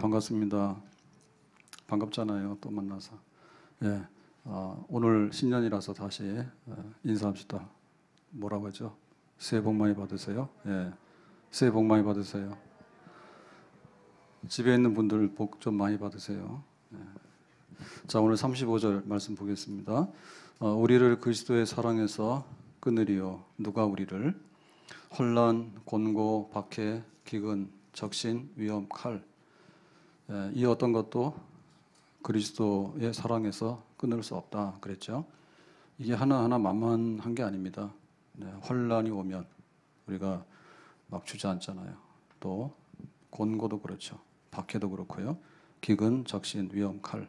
반갑습니다. 반갑잖아요. 또 만나서. 예. 어, 오늘 신년이라서 다시 예, 인사합시다. 뭐라고 하죠? 새해 복 많이 받으세요. 예. 새해 복 많이 받으세요. 집에 있는 분들 복 좀 많이 받으세요. 예. 자, 오늘 35절 말씀 보겠습니다. 어, 우리를 그리스도의 사랑에서 끊으리요. 누가 우리를 혼란, 곤고, 박해, 기근, 적신, 위험, 칼 예, 이 어떤 것도 그리스도의 사랑에서 끊을 수 없다 그랬죠. 이게 하나하나 만만한 게 아닙니다. 네, 환란이 오면 우리가 막 주저앉잖아요. 또 곤고도 그렇죠. 박해도 그렇고요. 기근, 적신, 위험, 칼.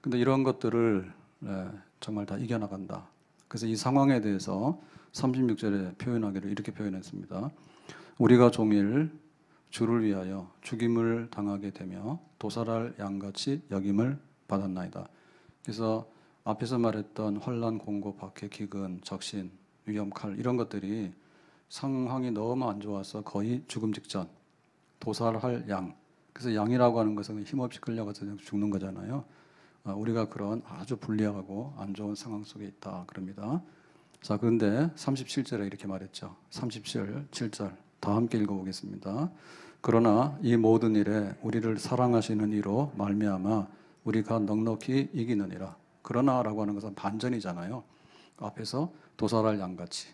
근데 이런 것들을 네, 정말 다 이겨나간다. 그래서 이 상황에 대해서 36절에 표현하기를 이렇게 표현했습니다. 우리가 종일 주를 위하여 죽임을 당하게 되며 도살할 양같이 역임을 받았나이다. 그래서 앞에서 말했던 환란, 공고, 박해, 기근, 적신, 위험, 칼 이런 것들이 상황이 너무 안 좋아서 거의 죽음 직전 도살할 양. 그래서 양이라고 하는 것은 힘없이 끌려가서 죽는 거잖아요. 아, 우리가 그런 아주 불리하고 안 좋은 상황 속에 있다 그럽니다. 자, 그런데 37절에 이렇게 말했죠. 37, 7절. 다 함께 읽어보겠습니다. 그러나 이 모든 일에 우리를 사랑하시는 이로 말미암아 우리가 넉넉히 이기느니라. 그러나라고 하는 것은 반전이잖아요. 앞에서 도살할 양같이.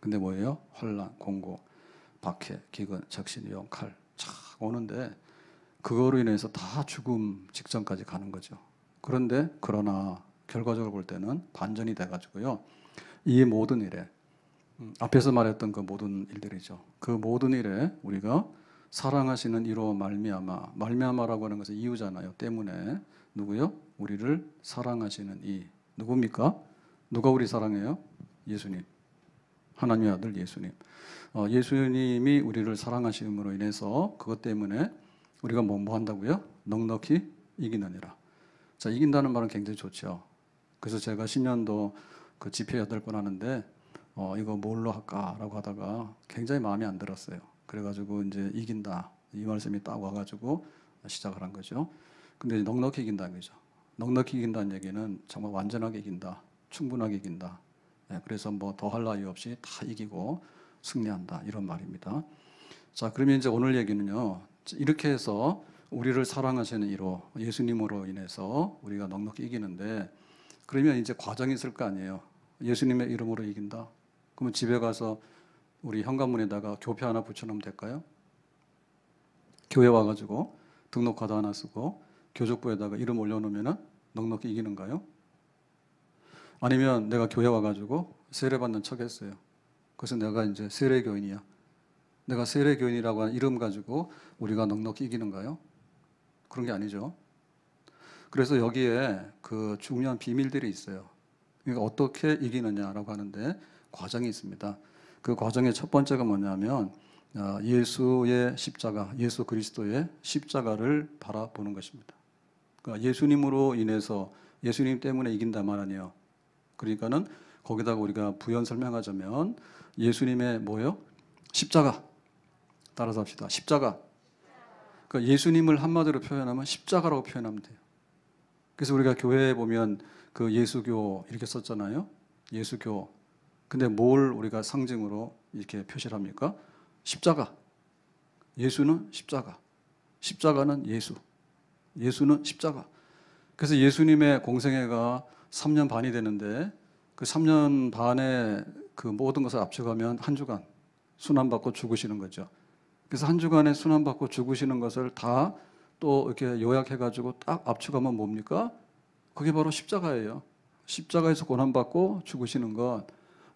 근데 뭐예요? 환란, 공고, 박해, 기근, 적신, 위 칼. 착 오는데 그거로 인해서 다 죽음 직전까지 가는 거죠. 그런데 그러나 결과적으로 볼 때는 반전이 돼가지고요. 이 모든 일에 음, 앞에서 말했던 그 모든 일들이죠. 그 모든 일에 우리가 사랑하시는 이로 말미암아 말미암아라고 하는 것은 이유잖아요. 때문에 누구요? 우리를 사랑하시는 이 누굽니까? 누가 우리 사랑해요? 예수님. 하나님의 아들 예수님. 어, 예수님이 우리를 사랑하심으로 인해서 그것 때문에 우리가 뭐, 뭐 한다고요? 넉넉히 이기느니라. 자, 이긴다는 말은 굉장히 좋죠. 그래서 제가 1년도그 집회 8번 하는데 어, 이거 뭘로 할까라고 하다가 굉장히 마음에 안 들었어요. 그래가지고 이제 이긴다 이 말씀이 딱 와가지고 시작을 한 거죠. 근데 넉넉히 이긴다는 거죠. 넉넉히 이긴다는 얘기는 정말 완전하게 이긴다, 충분하게 이긴다. 예, 그래서 뭐더할 나위 없이 다 이기고 승리한다 이런 말입니다. 자 그러면 이제 오늘 얘기는요 이렇게 해서 우리를 사랑하시는 이로 예수님으로 인해서 우리가 넉넉히 이기는데 그러면 이제 과정이 있을 거 아니에요. 예수님의 이름으로 이긴다. 그러면 집에 가서 우리 현관문에다가 교표 하나 붙여놓으면 될까요? 교회 와가지고 등록카드 하나 쓰고 교족부에다가 이름 올려놓으면 넉넉히 이기는가요? 아니면 내가 교회 와가지고 세례받는 척 했어요. 그래서 내가 이제 세례교인이야. 내가 세례교인이라고 하는 이름 가지고 우리가 넉넉히 이기는가요? 그런 게 아니죠. 그래서 여기에 그 중요한 비밀들이 있어요. 그러니까 어떻게 이기느냐라고 하는데 과정이 있습니다. 그 과정의 첫 번째가 뭐냐면 아, 예수의 십자가, 예수 그리스도의 십자가를 바라보는 것입니다. 그러니까 예수님으로 인해서 예수님 때문에 이긴다만 아니요. 그러니까는 거기다가 우리가 부연 설명하자면 예수님의 뭐요? 십자가. 따라서 합시다. 십자가. 그러니까 예수님을 한마디로 표현하면 십자가라고 표현하면 돼요. 그래서 우리가 교회에 보면 그 예수교 이렇게 썼잖아요. 예수교 근데 뭘 우리가 상징으로 이렇게 표시를 합니까? 십자가. 예수는 십자가. 십자가는 예수. 예수는 십자가. 그래서 예수님의 공생애가 3년 반이 되는데 그 3년 반에 그 모든 것을 압축하면 한 주간 순환받고 죽으시는 거죠. 그래서 한 주간에 순환받고 죽으시는 것을 다 또 이렇게 요약해가지고 딱 압축하면 뭡니까? 그게 바로 십자가예요. 십자가에서 고난받고 죽으시는 것.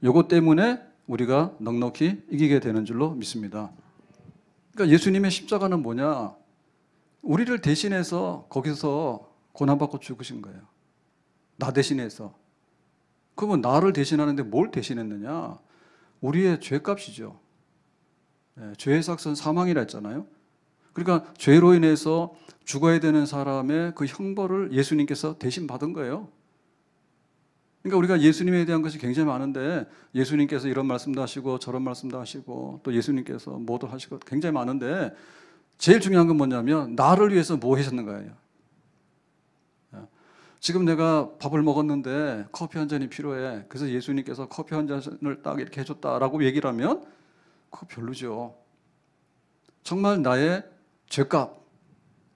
요것 때문에 우리가 넉넉히 이기게 되는 줄로 믿습니다. 그러니까 예수님의 십자가는 뭐냐? 우리를 대신해서 거기서 고난받고 죽으신 거예요. 나 대신해서. 그러면 나를 대신하는데 뭘 대신했느냐? 우리의 죄값이죠. 네, 죄의 삭선 사망이라 했잖아요. 그러니까 죄로 인해서 죽어야 되는 사람의 그 형벌을 예수님께서 대신 받은 거예요. 그러니까 우리가 예수님에 대한 것이 굉장히 많은데 예수님께서 이런 말씀도 하시고 저런 말씀도 하시고 또 예수님께서 뭐도 하시고 굉장히 많은데 제일 중요한 건 뭐냐면 나를 위해서 뭐 하셨는 거예요. 예. 지금 내가 밥을 먹었는데 커피 한 잔이 필요해. 그래서 예수님께서 커피 한 잔을 딱 이렇게 해줬다라고 얘기를 하면 그거 별로죠. 정말 나의 죄값,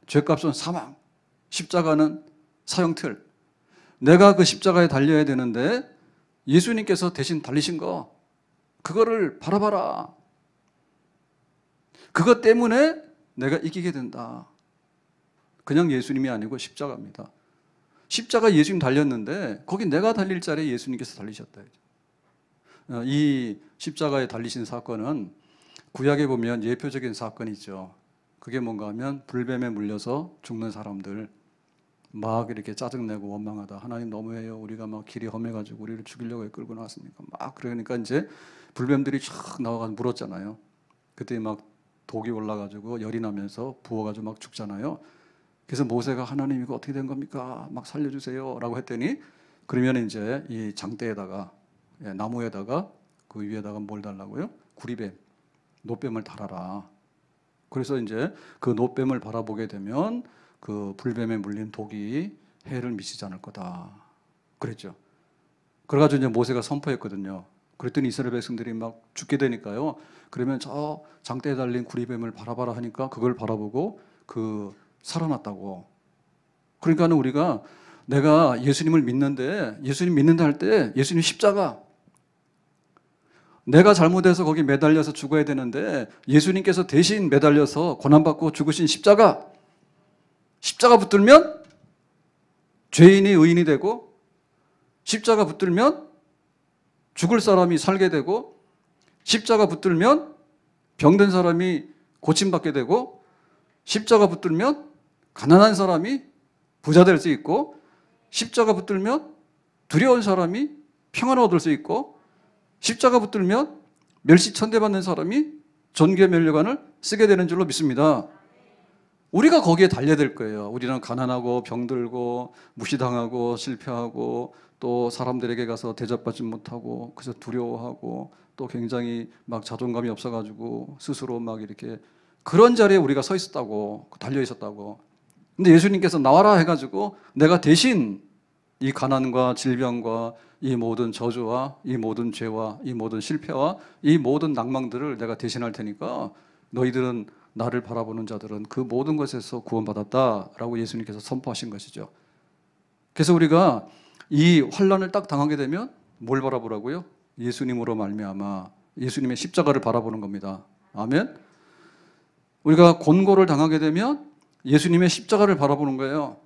죄값은 사망, 십자가는 사형틀, 내가 그 십자가에 달려야 되는데 예수님께서 대신 달리신 거 그거를 바라봐라. 그것 때문에 내가 이기게 된다. 그냥 예수님이 아니고 십자가입니다. 십자가 예수님 달렸는데 거기 내가 달릴 자리에 예수님께서 달리셨다. 어, 이 십자가에 달리신 사건은 구약에 보면 예표적인 사건이 죠 그게 뭔가 하면 불뱀에 물려서 죽는 사람들 막 이렇게 짜증내고 원망하다 하나님 너무해요 우리가 막 길이 험해가지고 우리를 죽이려고 끌고 나왔으니까 막 그러니까 이제 불뱀들이 촥 나와가지고 물었잖아요 그때 막 독이 올라가지고 열이 나면서 부어가지고 막 죽잖아요 그래서 모세가 하나님 이거 어떻게 된 겁니까 막 살려주세요 라고 했더니 그러면 이제 이 장대에다가 예, 나무에다가 그 위에다가 뭘 달라고요 구리뱀 노뱀을 달아라 그래서 이제 그 노뱀을 바라보게 되면 그 불뱀에 물린 독이 해를 미치지 않을 거다. 그랬죠. 그래가지고 이제 모세가 선포했거든요. 그랬더니 이스라엘 백성들이 막 죽게 되니까요. 그러면 저 장대에 달린 구리뱀을 바라봐라 하니까 그걸 바라보고 그 살아났다고. 그러니까는 우리가 내가 예수님을 믿는데 예수님 믿는다 할 때 예수님 십자가 내가 잘못해서 거기 매달려서 죽어야 되는데 예수님께서 대신 매달려서 고난받고 죽으신 십자가 십자가 붙들면 죄인이 의인이 되고 십자가 붙들면 죽을 사람이 살게 되고 십자가 붙들면 병든 사람이 고침받게 되고 십자가 붙들면 가난한 사람이 부자 될 수 있고 십자가 붙들면 두려운 사람이 평안을 얻을 수 있고 십자가 붙들면 멸시 천대받는 사람이 존귀의 면류관을 쓰게 되는 줄로 믿습니다. 우리가 거기에 달려들 거예요. 우리는 가난하고 병들고 무시당하고 실패하고 또 사람들에게 가서 대접받지 못하고 그래서 두려워하고 또 굉장히 막 자존감이 없어가지고 스스로 막 이렇게 그런 자리에 우리가 서 있었다고 달려 있었다고. 근데 예수님께서 나와라 해가지고 내가 대신 이 가난과 질병과 이 모든 저주와 이 모든 죄와 이 모든 실패와 이 모든 낭망들을 내가 대신할 테니까 너희들은 나를 바라보는 자들은 그 모든 것에서 구원받았다라고 예수님께서 선포하신 것이죠. 그래서 우리가 이 환란을 딱 당하게 되면 뭘 바라보라고요? 예수님으로 말미암아 예수님의 십자가를 바라보는 겁니다. 아멘. 우리가 권고를 당하게 되면 예수님의 십자가를 바라보는 거예요.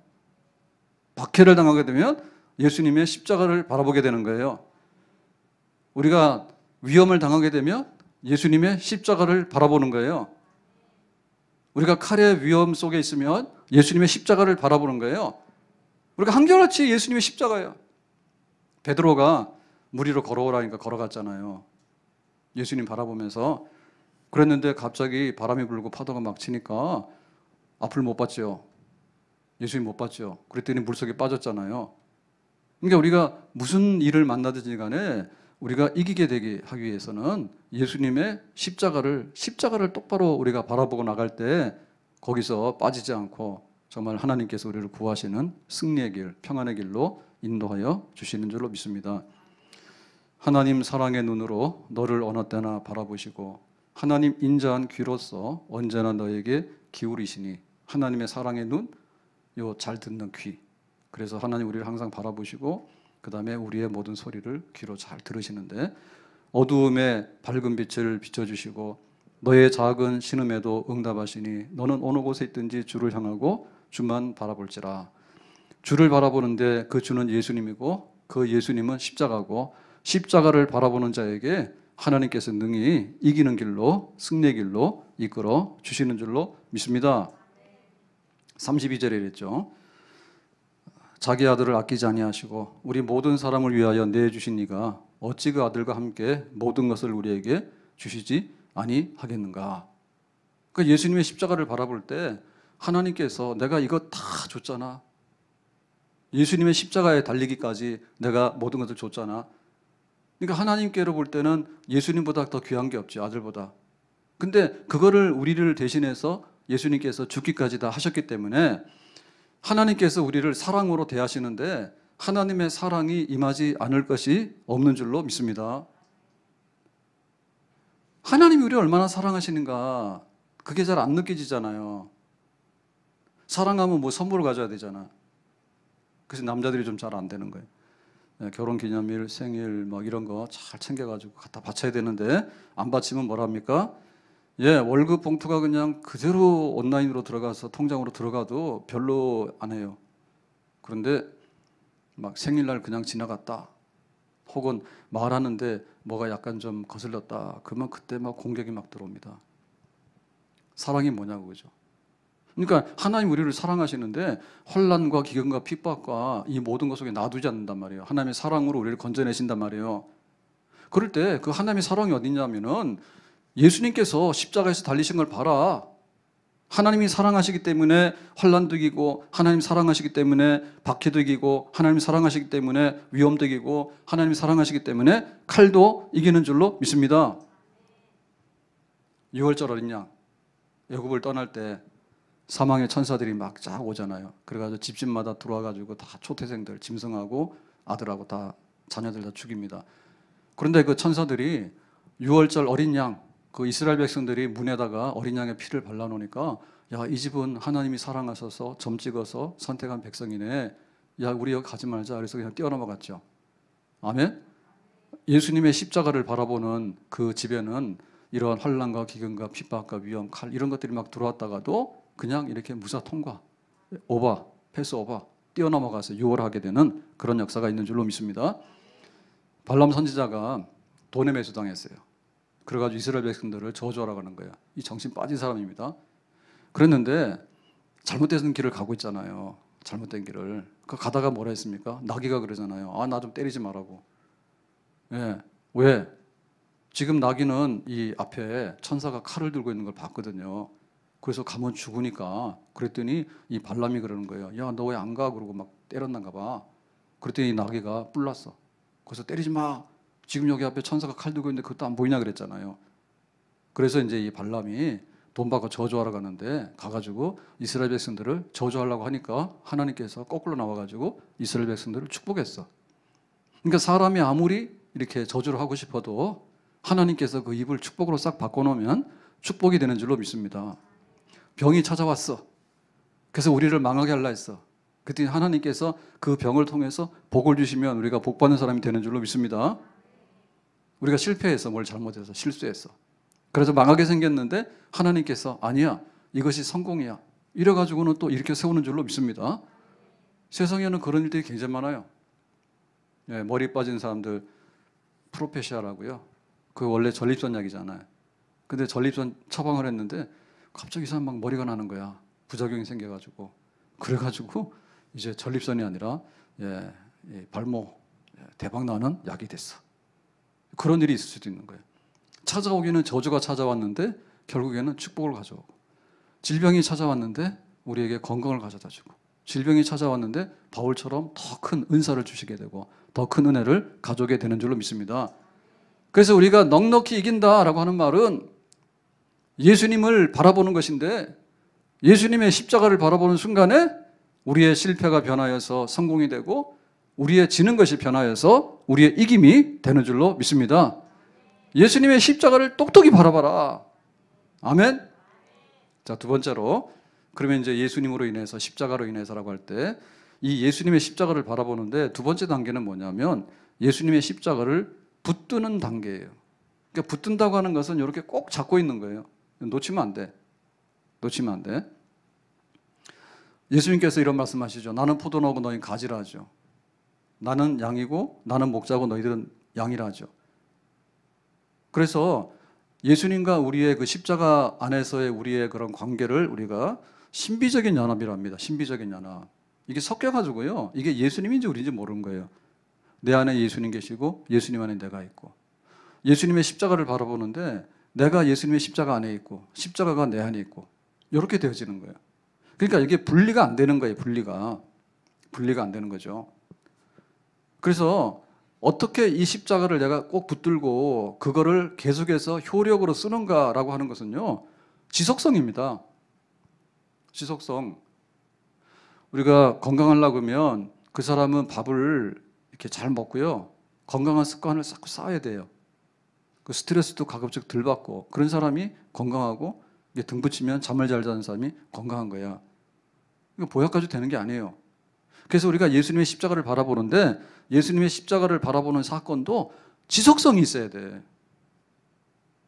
박해를 당하게 되면 예수님의 십자가를 바라보게 되는 거예요. 우리가 위험을 당하게 되면 예수님의 십자가를 바라보는 거예요. 우리가 칼의 위험 속에 있으면 예수님의 십자가를 바라보는 거예요. 우리가 한결같이 예수님의 십자가예요. 베드로가 무리로 걸어오라니까 걸어갔잖아요. 예수님 바라보면서 그랬는데 갑자기 바람이 불고 파도가 막 치니까 앞을 못 봤죠. 예수님 못 봤죠. 그랬더니 물속에 빠졌잖아요. 그러니까 우리가 무슨 일을 만나든지 간에 우리가 이기게 되게 하기 위해서는 예수님의 십자가를 십자가를 똑바로 우리가 바라보고 나갈 때 거기서 빠지지 않고 정말 하나님께서 우리를 구하시는 승리의 길, 평안의 길로 인도하여 주시는 줄로 믿습니다. 하나님 사랑의 눈으로 너를 어느 때나 바라보시고 하나님 인자한 귀로서 언제나 너에게 기울이시니 하나님의 사랑의 눈, 요 잘 듣는 귀. 그래서 하나님 우리를 항상 바라보시고 그 다음에 우리의 모든 소리를 귀로 잘 들으시는데 어두움에 밝은 빛을 비춰주시고 너의 작은 신음에도 응답하시니 너는 어느 곳에 있든지 주를 향하고 주만 바라볼지라 주를 바라보는데 그 주는 예수님이고 그 예수님은 십자가고 십자가를 바라보는 자에게 하나님께서 능히 이기는 길로 승리의 길로 이끌어 주시는 줄로 믿습니다. 32절에 이랬죠. 자기 아들을 아끼지 아니하시고 우리 모든 사람을 위하여 내주신 이가 어찌 그 아들과 함께 모든 것을 우리에게 주시지 아니하겠는가? 그 예수님의 십자가를 바라볼 때 하나님께서 내가 이거 다 줬잖아. 예수님의 십자가에 달리기까지 내가 모든 것을 줬잖아. 그러니까 하나님께로 볼 때는 예수님보다 더 귀한 게 없지, 아들보다. 근데 그거를 우리를 대신해서 예수님께서 죽기까지 다 하셨기 때문에 하나님께서 우리를 사랑으로 대하시는데 하나님의 사랑이 임하지 않을 것이 없는 줄로 믿습니다. 하나님이 우리를 얼마나 사랑하시는가 그게 잘 안 느껴지잖아요. 사랑하면 뭐 선물을 가져야 되잖아. 그래서 남자들이 좀 잘 안 되는 거예요. 네, 결혼 기념일, 생일 막 뭐 이런 거 잘 챙겨가지고 갖다 바쳐야 되는데 안 바치면 뭐랍니까? 예, 월급 봉투가 그냥 그대로 온라인으로 들어가서 통장으로 들어가도 별로 안 해요. 그런데 막 생일날 그냥 지나갔다. 혹은 말하는데 뭐가 약간 좀 거슬렸다. 그러면 그때 막 공격이 막 들어옵니다. 사랑이 뭐냐고 그죠. 그러니까 하나님 우리를 사랑하시는데 혼란과 기근과 핍박과 이 모든 것 속에 놔두지 않는단 말이에요. 하나님의 사랑으로 우리를 건져내신단 말이에요. 그럴 때 그 하나님의 사랑이 어디냐면은 예수님께서 십자가에서 달리신 걸 봐라. 하나님이 사랑하시기 때문에 환란도 이기고 하나님 사랑하시기 때문에 박해도 이기고 하나님 사랑하시기 때문에 위험도 이기고 하나님 사랑하시기 때문에 칼도 이기는 줄로 믿습니다. 6월절 어린 양 애굽을 떠날 때 사망의 천사들이 막 쫙 오잖아요. 그래가지고 집집마다 들어와가지고 다 초태생들 짐승하고 아들하고 다 자녀들 다 죽입니다. 그런데 그 천사들이 6월절 어린 양그 이스라엘 백성들이 문에다가 어린 양의 피를 발라 놓으니까 야, 이 집은 하나님이 사랑하셔서 점 찍어서 선택한 백성이네. 야, 우리 여기 가지 말자. 그래서 그냥 뛰어넘어갔죠. 아멘. 예수님의 십자가를 바라보는 그 집에는 이러한 환란과 기근과 핍박과 위험, 칼 이런 것들이 막 들어왔다가도 그냥 이렇게 무사 통과, 오바, 패스 오바, 뛰어넘어가서 유월하게 되는 그런 역사가 있는 줄로 믿습니다. 발람 선지자가 돈에 매수당했어요. 그래가지고 이스라엘 백성들을 저주하라고 하는 거예요. 이 정신 빠진 사람입니다. 그랬는데 잘못된 길을 가고 있잖아요. 잘못된 길을. 그 가다가 뭐라 했습니까? 나귀가 그러잖아요. 아, 나 좀 때리지 말라고. 예. 왜? 지금 나귀는 이 앞에 천사가 칼을 들고 있는 걸 봤거든요. 그래서 가면 죽으니까 그랬더니 이 발람이 그러는 거예요. 야, 너 왜 안 가? 그러고 막때렸는 봐. 그랬더니 나귀가 뿔났어. 그래서 때리지 마. 지금 여기 앞에 천사가 칼 들고 있는데 그것도 안 보이냐 그랬잖아요. 그래서 이제 이 발람이 돈 받고 저주하러 가는데 가가지고 이스라엘 백성들을 저주하려고 하니까 하나님께서 거꾸로 나와가지고 이스라엘 백성들을 축복했어. 그러니까 사람이 아무리 이렇게 저주를 하고 싶어도 하나님께서 그 입을 축복으로 싹 바꿔놓으면 축복이 되는 줄로 믿습니다. 병이 찾아왔어. 그래서 우리를 망하게 할라 했어. 그때 하나님께서 그 병을 통해서 복을 주시면 우리가 복받는 사람이 되는 줄로 믿습니다. 우리가 실패해서 뭘 잘못해서 실수해서 그래서 망하게 생겼는데 하나님께서 아니야 이것이 성공이야 이래 가지고는 또 이렇게 세우는 줄로 믿습니다. 세상에는 그런 일들이 굉장히 많아요. 예, 머리 빠진 사람들 프로페시아라고요. 그 원래 전립선약이잖아요. 근데 전립선 처방을 했는데 갑자기 사람 막 머리가 나는 거야. 부작용이 생겨가지고 그래가지고 이제 전립선이 아니라 예, 예 발목 대박 나는 약이 됐어. 그런 일이 있을 수도 있는 거예요. 찾아오기는 저주가 찾아왔는데 결국에는 축복을 가져오고 질병이 찾아왔는데 우리에게 건강을 가져다 주고 질병이 찾아왔는데 바울처럼 더 큰 은사를 주시게 되고 더 큰 은혜를 가져오게 되는 줄로 믿습니다. 그래서 우리가 넉넉히 이긴다라고 하는 말은 예수님을 바라보는 것인데 예수님의 십자가를 바라보는 순간에 우리의 실패가 변하여서 성공이 되고 우리의 지는 것이 변화해서 우리의 이김이 되는 줄로 믿습니다. 예수님의 십자가를 똑똑히 바라봐라. 아멘. 자, 두 번째로 그러면 이제 예수님으로 인해서 십자가로 인해서라고 할 때 이 예수님의 십자가를 바라보는데 두 번째 단계는 뭐냐면 예수님의 십자가를 붙드는 단계예요. 그러니까 붙든다고 하는 것은 이렇게 꼭 잡고 있는 거예요. 놓치면 안 돼. 놓치면 안 돼. 예수님께서 이런 말씀하시죠. 나는 포도나고 너희 가지라 하죠. 나는 양이고 나는 목자고 너희들은 양이라 하죠. 그래서 예수님과 우리의 그 십자가 안에서의 우리의 그런 관계를 우리가 신비적인 연합이랍니다. 신비적인 연합. 이게 섞여가지고요. 이게 예수님인지 우리인지 모르는 거예요. 내 안에 예수님 계시고 예수님 안에 내가 있고 예수님의 십자가를 바라보는데 내가 예수님의 십자가 안에 있고 십자가가 내 안에 있고 이렇게 되어지는 거예요. 그러니까 이게 분리가 안 되는 거예요. 분리가 분리가 안 되는 거죠. 그래서 어떻게 이 십자가를 내가 꼭 붙들고 그거를 계속해서 효력으로 쓰는가라고 하는 것은요. 지속성입니다. 지속성. 우리가 건강하려고 하면 그 사람은 밥을 이렇게 잘 먹고요. 건강한 습관을 자꾸 쌓아야 돼요. 그 스트레스도 가급적 덜 받고 그런 사람이 건강하고 등 붙이면 잠을 잘 자는 사람이 건강한 거야. 이거 보약까지 되는 게 아니에요. 그래서 우리가 예수님의 십자가를 바라보는데 예수님의 십자가를 바라보는 사건도 지속성이 있어야 돼.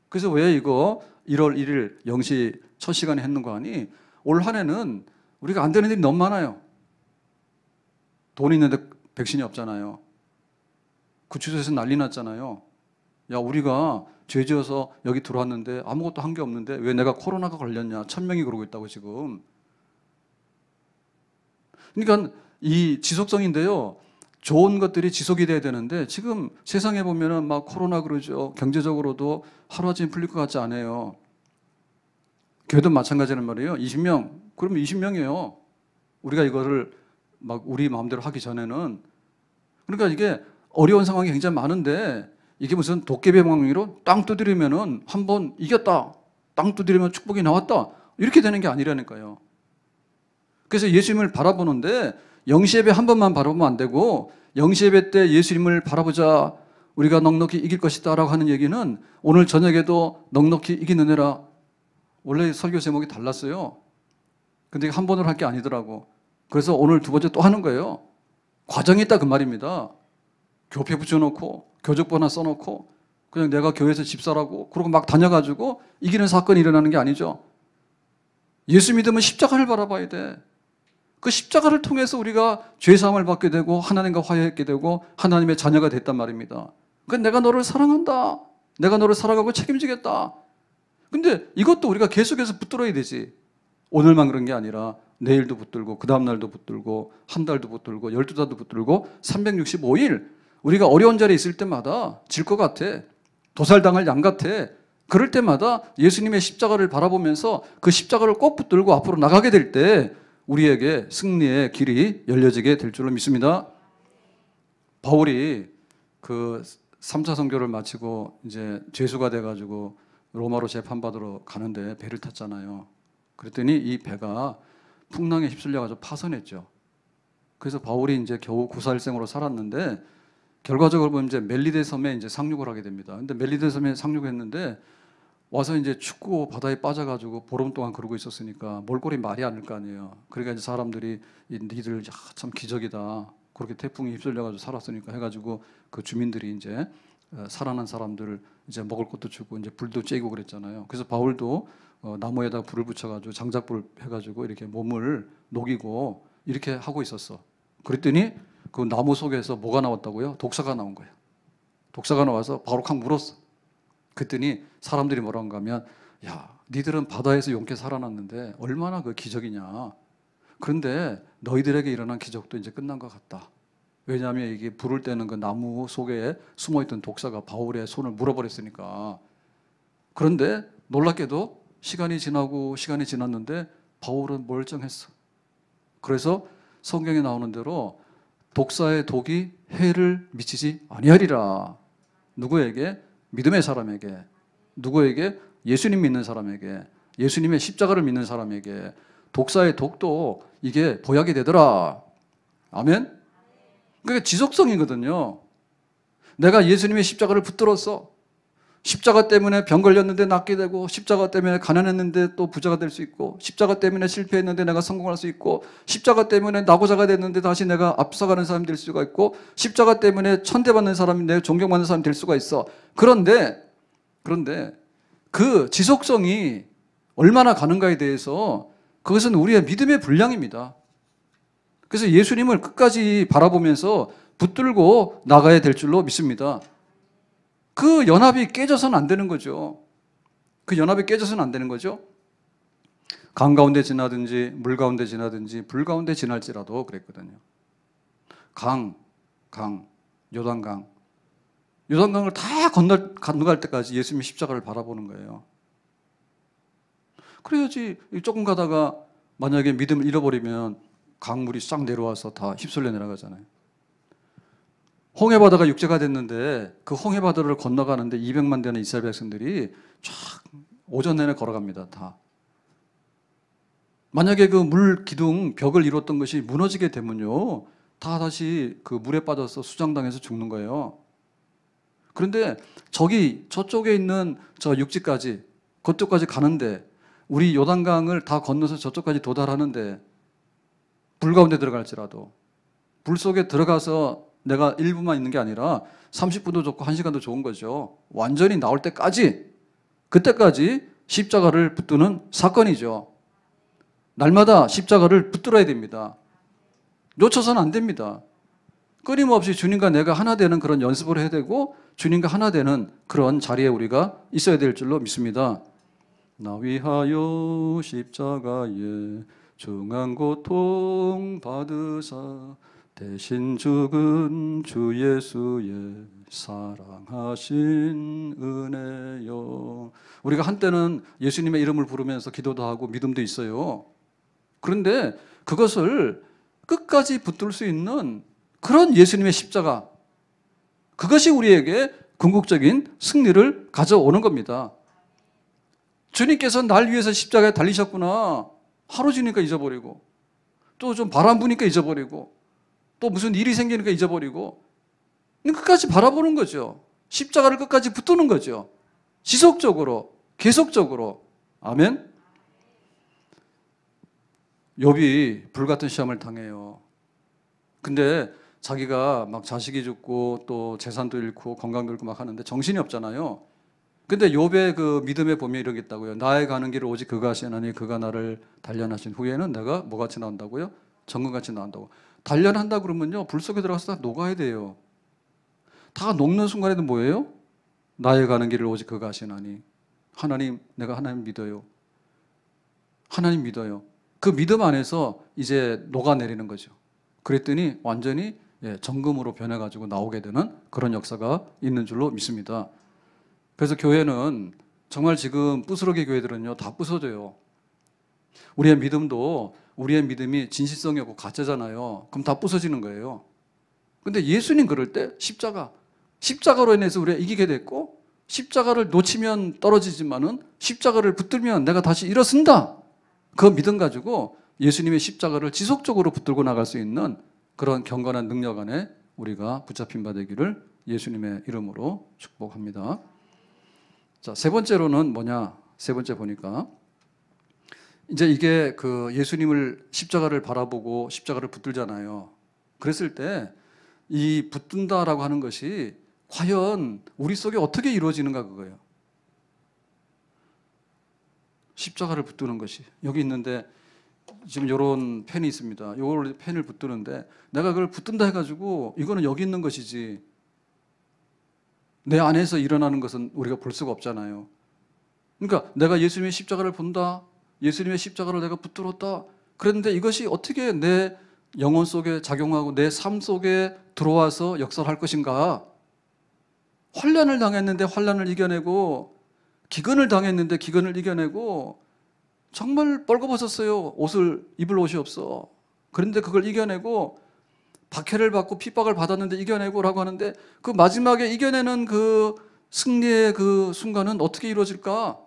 그래서 왜 이거 1월 1일 0시 첫 시간에 했는가 하니 올 한 해는 우리가 안 되는 일이 너무 많아요. 돈 있는데 백신이 없잖아요. 구치소에서 난리 났잖아요. 야, 우리가 죄 지어서 여기 들어왔는데 아무것도 한 게 없는데 왜 내가 코로나가 걸렸냐. 천 명이 그러고 있다고 지금. 그러니까 이 지속성인데요. 좋은 것들이 지속이 돼야 되는데 지금 세상에 보면은 막 코로나 그러죠. 경제적으로도 하루아침에 풀릴 것 같지 않아요. 교회도 마찬가지란 말이에요. 20명. 그럼 20명이에요. 우리가 이거를 막 우리 마음대로 하기 전에는 그러니까 이게 어려운 상황이 굉장히 많은데 이게 무슨 도깨비 방망이로 땅 두드리면은 한 번 이겼다. 땅 두드리면 축복이 나왔다. 이렇게 되는 게 아니라니까요. 그래서 예수님을 바라보는데 영시예배 한 번만 바라보면 안 되고 영시예배 때 예수님을 바라보자 우리가 넉넉히 이길 것이다라고 하는 얘기는 오늘 저녁에도 넉넉히 이기느니라 원래 설교 제목이 달랐어요. 근데 한 번으로 할 게 아니더라고. 그래서 오늘 두 번째 또 하는 거예요. 과정이 있다 그 말입니다. 교표 붙여놓고 교적부 하나 써놓고 그냥 내가 교회에서 집사라고 그러고 막 다녀가지고 이기는 사건이 일어나는 게 아니죠. 예수 믿으면 십자가를 바라봐야 돼. 그 십자가를 통해서 우리가 죄사함을 받게 되고 하나님과 화해했게 되고 하나님의 자녀가 됐단 말입니다. 그러니까 내가 너를 사랑한다. 내가 너를 사랑하고 책임지겠다. 근데 이것도 우리가 계속해서 붙들어야 되지. 오늘만 그런 게 아니라 내일도 붙들고 그 다음 날도 붙들고 한 달도 붙들고 열두 달도 붙들고 365일 우리가 어려운 자리에 있을 때마다 질 것 같아. 도살당할 양 같아. 그럴 때마다 예수님의 십자가를 바라보면서 그 십자가를 꼭 붙들고 앞으로 나가게 될때 우리에게 승리의 길이 열려지게 될 줄로 믿습니다. 바울이 그 3차 선교를 마치고 이제 죄수가 돼 가지고 로마로 재판받으러 가는데 배를 탔잖아요. 그랬더니 이 배가 풍랑에 휩쓸려 가지고 파선했죠. 그래서 바울이 이제 겨우 구사일생으로 살았는데 결과적으로 보면 이제 멜리데 섬에 이제 상륙을 하게 됩니다. 근데 멜리데 섬에 상륙했는데 와서 이제 축구 바다에 빠져가지고 보름 동안 그러고 있었으니까 몰골이 말이 아닐 거 아니에요. 그러니까 이제 사람들이 니들 야, 참 기적이다. 그렇게 태풍이 휩쓸려가지고 살았으니까 해가지고 그 주민들이 이제 어, 살아난 사람들을 이제 먹을 것도 주고 이제 불도 쬐고 그랬잖아요. 그래서 바울도 어, 나무에다 불을 붙여가지고 장작불 해가지고 이렇게 몸을 녹이고 이렇게 하고 있었어. 그랬더니 그 나무 속에서 뭐가 나왔다고요? 독사가 나온 거예요. 독사가 나와서 바로 캉 물었어. 그랬더니 사람들이 뭐라고 하면 야 니들은 바다에서 용케 살아났는데 얼마나 그 기적이냐 그런데 너희들에게 일어난 기적도 이제 끝난 것 같다 왜냐하면 이게 불을 때는 그 나무 속에 숨어있던 독사가 바울의 손을 물어버렸으니까 그런데 놀랍게도 시간이 지나고 시간이 지났는데 바울은 멀쩡했어 그래서 성경에 나오는 대로 독사의 독이 해를 미치지 아니하리라 누구에게 믿음의 사람에게 누구에게 예수님 믿는 사람에게 예수님의 십자가를 믿는 사람에게 독사의 독도 이게 보약이 되더라. 아멘. 그게 지속성이거든요. 내가 예수님의 십자가를 붙들었어. 십자가 때문에 병 걸렸는데 낫게 되고 십자가 때문에 가난했는데 또 부자가 될 수 있고 십자가 때문에 실패했는데 내가 성공할 수 있고 십자가 때문에 나고자가 됐는데 다시 내가 앞서가는 사람이 될 수가 있고 십자가 때문에 천대받는 사람이 내 존경받는 사람이 될 수가 있어. 그런데 그런데 그 지속성이 얼마나 가는가에 대해서 그것은 우리의 믿음의 분량입니다. 그래서 예수님을 끝까지 바라보면서 붙들고 나가야 될 줄로 믿습니다. 그 연합이 깨져서는 안 되는 거죠. 그 연합이 깨져서는 안 되는 거죠. 강 가운데 지나든지 물 가운데 지나든지 불 가운데 지날지라도 그랬거든요. 강, 강, 요단강. 요단강을 다 건널, 건너갈 때까지 예수님이 십자가를 바라보는 거예요. 그래야지 조금 가다가 만약에 믿음을 잃어버리면 강물이 싹 내려와서 다 휩쓸려 내려가잖아요. 홍해바다가 육지가 됐는데 그 홍해바다를 건너가는데 200만 되는 이스라엘 백성들이 쫙 오전 내내 걸어갑니다. 다. 만약에 그 물 기둥 벽을 이뤘던 것이 무너지게 되면요. 다 다시 그 물에 빠져서 수장당해서 죽는 거예요. 그런데 저기 저쪽에 있는 저 육지까지 그쪽까지 가는데 우리 요단강을 다 건너서 저쪽까지 도달하는데 불 가운데 들어갈지라도 불 속에 들어가서 내가 1분만 있는 게 아니라 30분도 좋고 1시간도 좋은 거죠. 완전히 나올 때까지, 그때까지 십자가를 붙드는 사건이죠. 날마다 십자가를 붙들어야 됩니다. 놓쳐서는 안 됩니다. 끊임없이 주님과 내가 하나 되는 그런 연습을 해야 되고 주님과 하나 되는 그런 자리에 우리가 있어야 될 줄로 믿습니다. 나 위하여 십자가에 중한 고통 받으사 대신 죽은 주 예수의 사랑하신 은혜요. 우리가 한때는 예수님의 이름을 부르면서 기도도 하고 믿음도 있어요. 그런데 그것을 끝까지 붙들 수 있는 그런 예수님의 십자가. 그것이 우리에게 궁극적인 승리를 가져오는 겁니다. 주님께서 날 위해서 십자가에 달리셨구나. 하루 지니까 잊어버리고, 또 좀 바람 부니까 잊어버리고, 또 무슨 일이 생기니까 잊어버리고 끝까지 바라보는 거죠. 십자가를 끝까지 붙드는 거죠. 지속적으로, 계속적으로. 아멘. 욥이 불같은 시험을 당해요. 근데 자기가 막 자식이 죽고 또 재산도 잃고 건강도 잃고 막 하는데 정신이 없잖아요. 근데 욥의 그 믿음에 보면 이러겠다고요. 나의 가는 길을 오직 그가 하시나니 그가 나를 단련하신 후에는 내가 뭐같이 나온다고요? 정금같이 나온다고. 단련한다 그러면요. 불 속에 들어가서 다 녹아야 돼요. 다 녹는 순간에도 뭐예요? 나의 가는 길을 오직 그가 하시나니. 하나님, 내가 하나님 믿어요. 하나님 믿어요. 그 믿음 안에서 이제 녹아내리는 거죠. 그랬더니 완전히 예, 정금으로 변해가지고 나오게 되는 그런 역사가 있는 줄로 믿습니다. 그래서 교회는 정말 지금 부스러기 교회들은요, 다 부서져요. 우리의 믿음도 우리의 믿음이 진실성이 없고 가짜잖아요. 그럼 다 부서지는 거예요. 근데 예수님 그럴 때 십자가, 십자가로 인해서 우리가 이기게 됐고, 십자가를 놓치면 떨어지지만은 십자가를 붙들면 내가 다시 일어선다. 그 믿음 가지고 예수님의 십자가를 지속적으로 붙들고 나갈 수 있는 그런 경건한 능력 안에 우리가 붙잡힌 바 되기를 예수님의 이름으로 축복합니다. 자, 세 번째로는 뭐냐? 세 번째 보니까 이제 이게 그 예수님을 십자가를 바라보고 십자가를 붙들잖아요. 그랬을 때 이 붙든다라고 하는 것이 과연 우리 속에 어떻게 이루어지는가 그거예요. 십자가를 붙드는 것이 여기 있는데 지금 이런 펜이 있습니다. 이걸 펜을 붙드는데 내가 그걸 붙든다 해가지고 이거는 여기 있는 것이지 내 안에서 일어나는 것은 우리가 볼 수가 없잖아요. 그러니까 내가 예수님의 십자가를 본다 예수님의 십자가를 내가 붙들었다. 그랬는데 이것이 어떻게 내 영혼 속에 작용하고 내 삶 속에 들어와서 역설할 것인가? 환란을 당했는데 환란을 이겨내고 기근을 당했는데 기근을 이겨내고 정말 뻘거벗었어요. 옷을 입을 옷이 없어. 그런데 그걸 이겨내고 박해를 받고 핍박을 받았는데 이겨내고라고 하는데 그 마지막에 이겨내는 그 승리의 그 순간은 어떻게 이루어질까?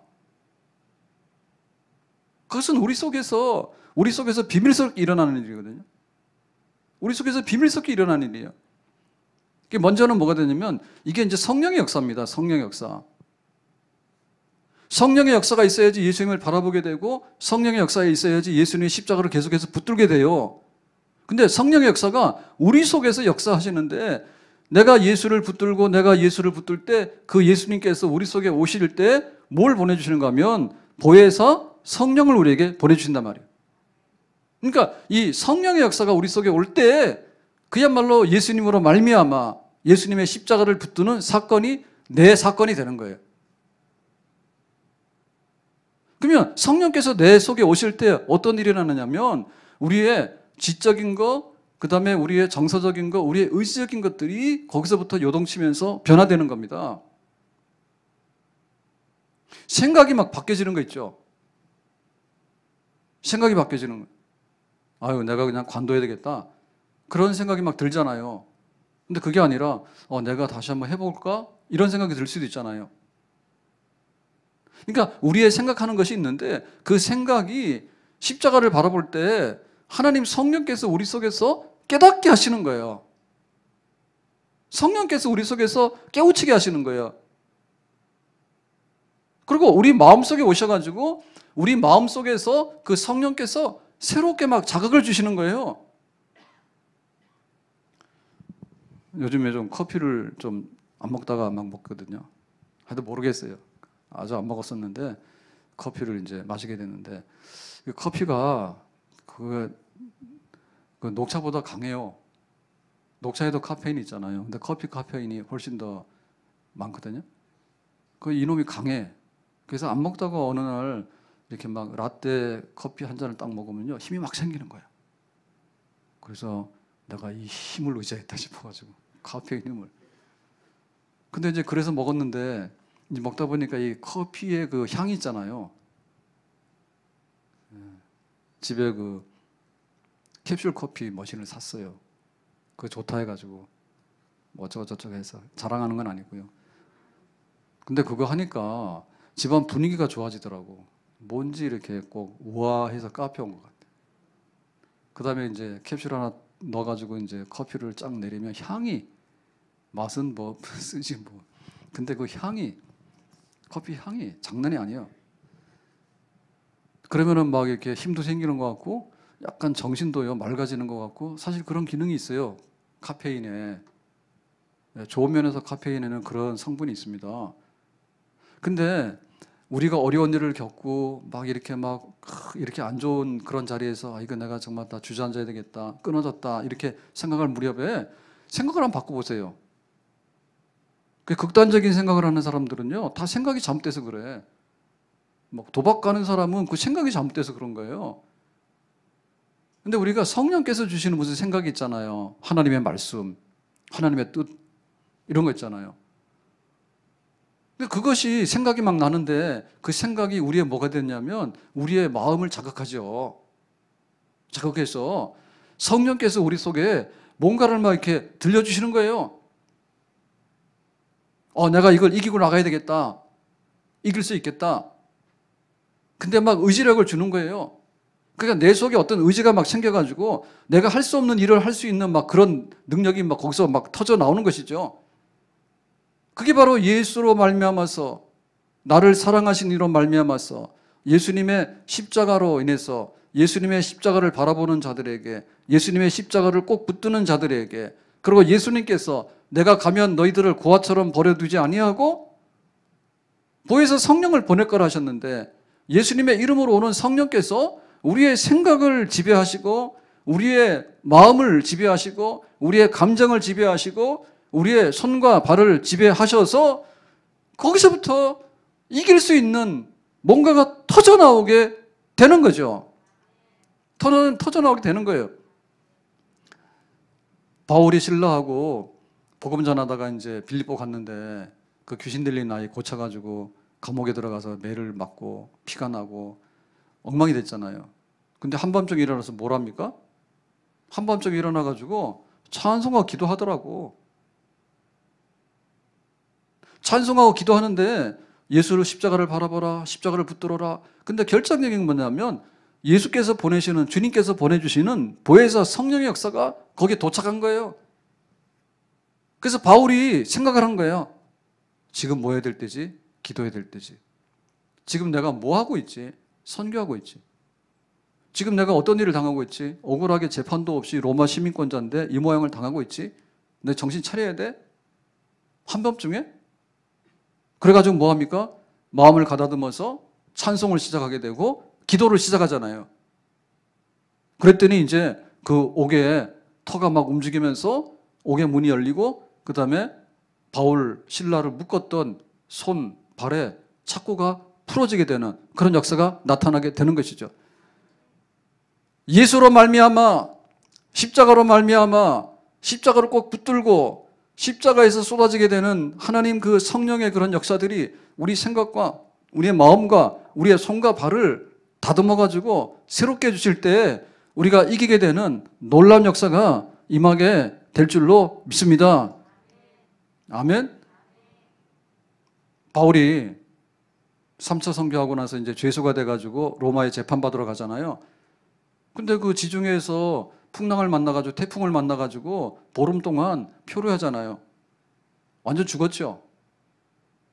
그것은 우리 속에서 우리 속에서 비밀스럽게 일어나는 일이거든요. 우리 속에서 비밀스럽게 일어나는 일이에요. 먼저는 뭐가 되냐면 이게 이제 성령의 역사입니다. 성령의 역사. 성령의 역사가 있어야지 예수님을 바라보게 되고 성령의 역사에 있어야지 예수님의 십자가를 계속해서 붙들게 돼요. 근데 성령의 역사가 우리 속에서 역사하시는데 내가 예수를 붙들고 내가 예수를 붙들 때 그 예수님께서 우리 속에 오실 때 뭘 보내주시는가 하면 보혜사, 성령을 우리에게 보내주신단 말이에요. 그러니까 이 성령의 역사가 우리 속에 올 때 그야말로 예수님으로 말미암아 예수님의 십자가를 붙드는 사건이 내 사건이 되는 거예요. 그러면 성령께서 내 속에 오실 때 어떤 일이 일어나냐면 우리의 지적인 거, 그 다음에 우리의 정서적인 거, 우리의 의지적인 것들이 거기서부터 요동치면서 변화되는 겁니다. 생각이 막 바뀌어지는 거 있죠. 생각이 바뀌어지는 거예요. 아유, 내가 그냥 관둬야 되겠다. 그런 생각이 막 들잖아요. 근데 그게 아니라, 어, 내가 다시 한번 해볼까? 이런 생각이 들 수도 있잖아요. 그러니까 우리의 생각하는 것이 있는데 그 생각이 십자가를 바라볼 때 하나님 성령께서 우리 속에서 깨닫게 하시는 거예요. 성령께서 우리 속에서 깨우치게 하시는 거예요. 그리고 우리 마음속에 오셔가지고 우리 마음속에서 그 성령께서 새롭게 막 자극을 주시는 거예요. 요즘에 좀 커피를 좀 안 먹다가 막 먹거든요. 하여튼 모르겠어요. 아주 안 먹었었는데 커피를 이제 마시게 됐는데 커피가 그, 그 녹차보다 강해요. 녹차에도 카페인이 있잖아요. 근데 커피 카페인이 훨씬 더 많거든요. 그 이놈이 강해. 그래서 안 먹다가 어느 날 이렇게 막 라떼 커피 한 잔을 딱 먹으면요 힘이 막 생기는 거예요. 그래서 내가 이 힘을 의지했다 싶어가지고 카페인 힘을. 근데 이제 그래서 먹었는데 이제 먹다 보니까 이 커피의 그 향이 있잖아요. 예. 집에 그 캡슐 커피 머신을 샀어요. 그거 좋다 해가지고 뭐 어쩌고저쩌고 해서 자랑하는 건 아니고요. 근데 그거 하니까 집안 분위기가 좋아지더라고. 뭔지 이렇게 꼭 우아해서 카페 온 것 같아. 그 다음에 이제 캡슐 하나 넣어가지고 이제 커피를 쫙 내리면 향이 맛은 뭐 쓰지 뭐. 근데 그 향이 커피 향이 장난이 아니야. 그러면은 막 이렇게 힘도 생기는 것 같고 약간 정신도요 맑아지는 것 같고 사실 그런 기능이 있어요. 카페인에 네, 좋은 면에서 카페인에는 그런 성분이 있습니다. 근데 우리가 어려운 일을 겪고 막 이렇게 막 이렇게 안 좋은 그런 자리에서 아 이거 내가 정말 다 주저앉아야 되겠다 끊어졌다 이렇게 생각할 무렵에 생각을 한번 바꿔보세요. 그 극단적인 생각을 하는 사람들은요 다 생각이 잘못돼서 그래. 막 도박 가는 사람은 그 생각이 잘못돼서 그런 거예요. 근데 우리가 성령께서 주시는 무슨 생각이 있잖아요. 하나님의 말씀, 하나님의 뜻 이런 거 있잖아요. 근데 그것이 생각이 막 나는데 그 생각이 우리의 뭐가 됐냐면 우리의 마음을 자극하죠. 자극해서 성령께서 우리 속에 뭔가를 막 이렇게 들려주시는 거예요. 어, 내가 이걸 이기고 나가야 되겠다. 이길 수 있겠다. 근데 막 의지력을 주는 거예요. 그러니까 내 속에 어떤 의지가 막 생겨가지고 내가 할 수 없는 일을 할 수 있는 막 그런 능력이 막 거기서 막 터져 나오는 것이죠. 그게 바로 예수로 말미암아서 나를 사랑하신 이로 말미암아서 예수님의 십자가로 인해서 예수님의 십자가를 바라보는 자들에게 예수님의 십자가를 꼭 붙드는 자들에게 그리고 예수님께서 내가 가면 너희들을 고아처럼 버려두지 아니하고 보혜사 성령을 보낼 걸 하셨는데 예수님의 이름으로 오는 성령께서 우리의 생각을 지배하시고 우리의 마음을 지배하시고 우리의 감정을 지배하시고 우리의 손과 발을 지배하셔서 거기서부터 이길 수 있는 뭔가가 터져나오게 되는 거죠. 터져나오게 되는 거예요. 바울이 신라하고 복음 전하다가 이제 빌립보 갔는데 그 귀신 들린 아이 고쳐가지고 감옥에 들어가서 매를 맞고 피가 나고 엉망이 됐잖아요. 근데 한밤중에 일어나서 뭘 합니까? 한밤중에 일어나가지고 찬송과 기도하더라고. 찬송하고 기도하는데 예수를 십자가를 바라보라, 십자가를 붙들어라. 근데 결정적인 뭐냐면 예수께서 보내시는, 주님께서 보내주시는 보혜사 성령의 역사가 거기에 도착한 거예요. 그래서 바울이 생각을 한 거예요. 지금 뭐 해야 될 때지? 기도해야 될 때지. 지금 내가 뭐 하고 있지? 선교하고 있지. 지금 내가 어떤 일을 당하고 있지? 억울하게 재판도 없이 로마 시민권자인데 이 모양을 당하고 있지? 내 정신 차려야 돼? 한밤중에? 그래가지고 뭐합니까? 마음을 가다듬어서 찬송을 시작하게 되고 기도를 시작하잖아요. 그랬더니 이제 그옥에 터가 막 움직이면서 옥에 문이 열리고 그 다음에 바울 신라를 묶었던 손, 발에 착고가 풀어지게 되는 그런 역사가 나타나게 되는 것이죠. 예수로 말미암아 십자가로 말미암아 십자가를 꼭 붙들고 십자가에서 쏟아지게 되는 하나님 그 성령의 그런 역사들이 우리 생각과 우리의 마음과 우리의 손과 발을 다듬어 가지고 새롭게 해 주실 때 우리가 이기게 되는 놀라운 역사가 임하게 될 줄로 믿습니다. 아멘. 바울이 3차 성교하고 나서 이제 죄수가 돼 가지고 로마에 재판받으러 가잖아요. 근데 그 지중해에서 풍랑을 만나가지고 태풍을 만나가지고 보름 동안 표류하잖아요. 완전 죽었죠.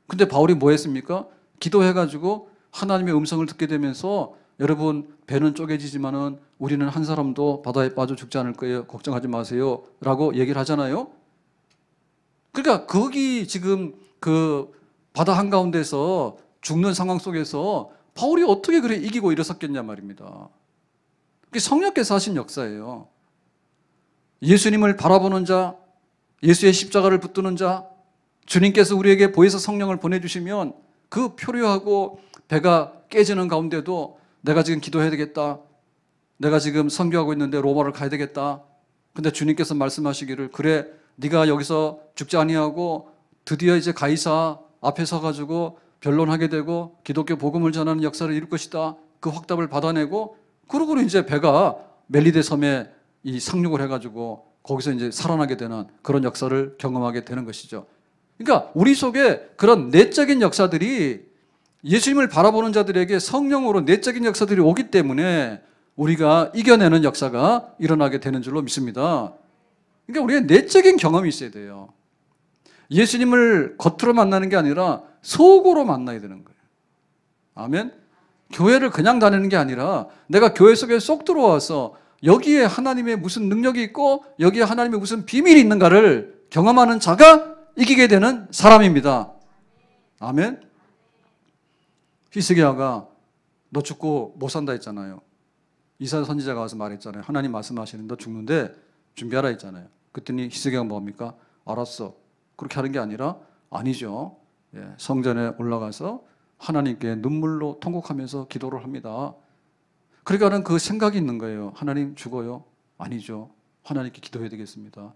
근데 바울이 뭐 했습니까? 기도해가지고 하나님의 음성을 듣게 되면서 여러분 배는 쪼개지지만은 우리는 한 사람도 바다에 빠져 죽지 않을 거예요. 걱정하지 마세요. 라고 얘기를 하잖아요. 그러니까 거기 지금 그 바다 한가운데서 죽는 상황 속에서 바울이 어떻게 그래 이기고 일어섰겠냐 말입니다. 성령께서 하신 역사예요. 예수님을 바라보는 자, 예수의 십자가를 붙드는 자, 주님께서 우리에게 보혜사 성령을 보내주시면 그 표류하고 배가 깨지는 가운데도 내가 지금 기도해야 되겠다. 내가 지금 선교하고 있는데 로마를 가야 되겠다. 근데 주님께서 말씀하시기를 그래 네가 여기서 죽지 아니하고 드디어 이제 가이사 앞에 서가지고 변론하게 되고 기독교 복음을 전하는 역사를 이룰 것이다. 그 확답을 받아내고 그러고 이제 배가 멜리데 섬에 이 상륙을 해가지고 거기서 이제 살아나게 되는 그런 역사를 경험하게 되는 것이죠. 그러니까 우리 속에 그런 내적인 역사들이 예수님을 바라보는 자들에게 성령으로 내적인 역사들이 오기 때문에 우리가 이겨내는 역사가 일어나게 되는 줄로 믿습니다. 그러니까 우리의 내적인 경험이 있어야 돼요. 예수님을 겉으로 만나는 게 아니라 속으로 만나야 되는 거예요. 아멘. 교회를 그냥 다니는 게 아니라 내가 교회 속에 쏙 들어와서 여기에 하나님의 무슨 능력이 있고 여기에 하나님의 무슨 비밀이 있는가를 경험하는 자가 이기게 되는 사람입니다. 아멘. 히스기야가 너 죽고 못 산다 했잖아요. 이사 선지자가 와서 말했잖아요. 하나님 말씀하시는 너 죽는데 준비하라 했잖아요. 그랬더니 히스기야가 뭡니까? 알았어. 그렇게 하는 게 아니라 아니죠. 예, 성전에 올라가서 하나님께 눈물로 통곡하면서 기도를 합니다. 그러니까는 그 생각이 있는 거예요. 하나님 죽어요? 아니죠. 하나님께 기도해야 되겠습니다.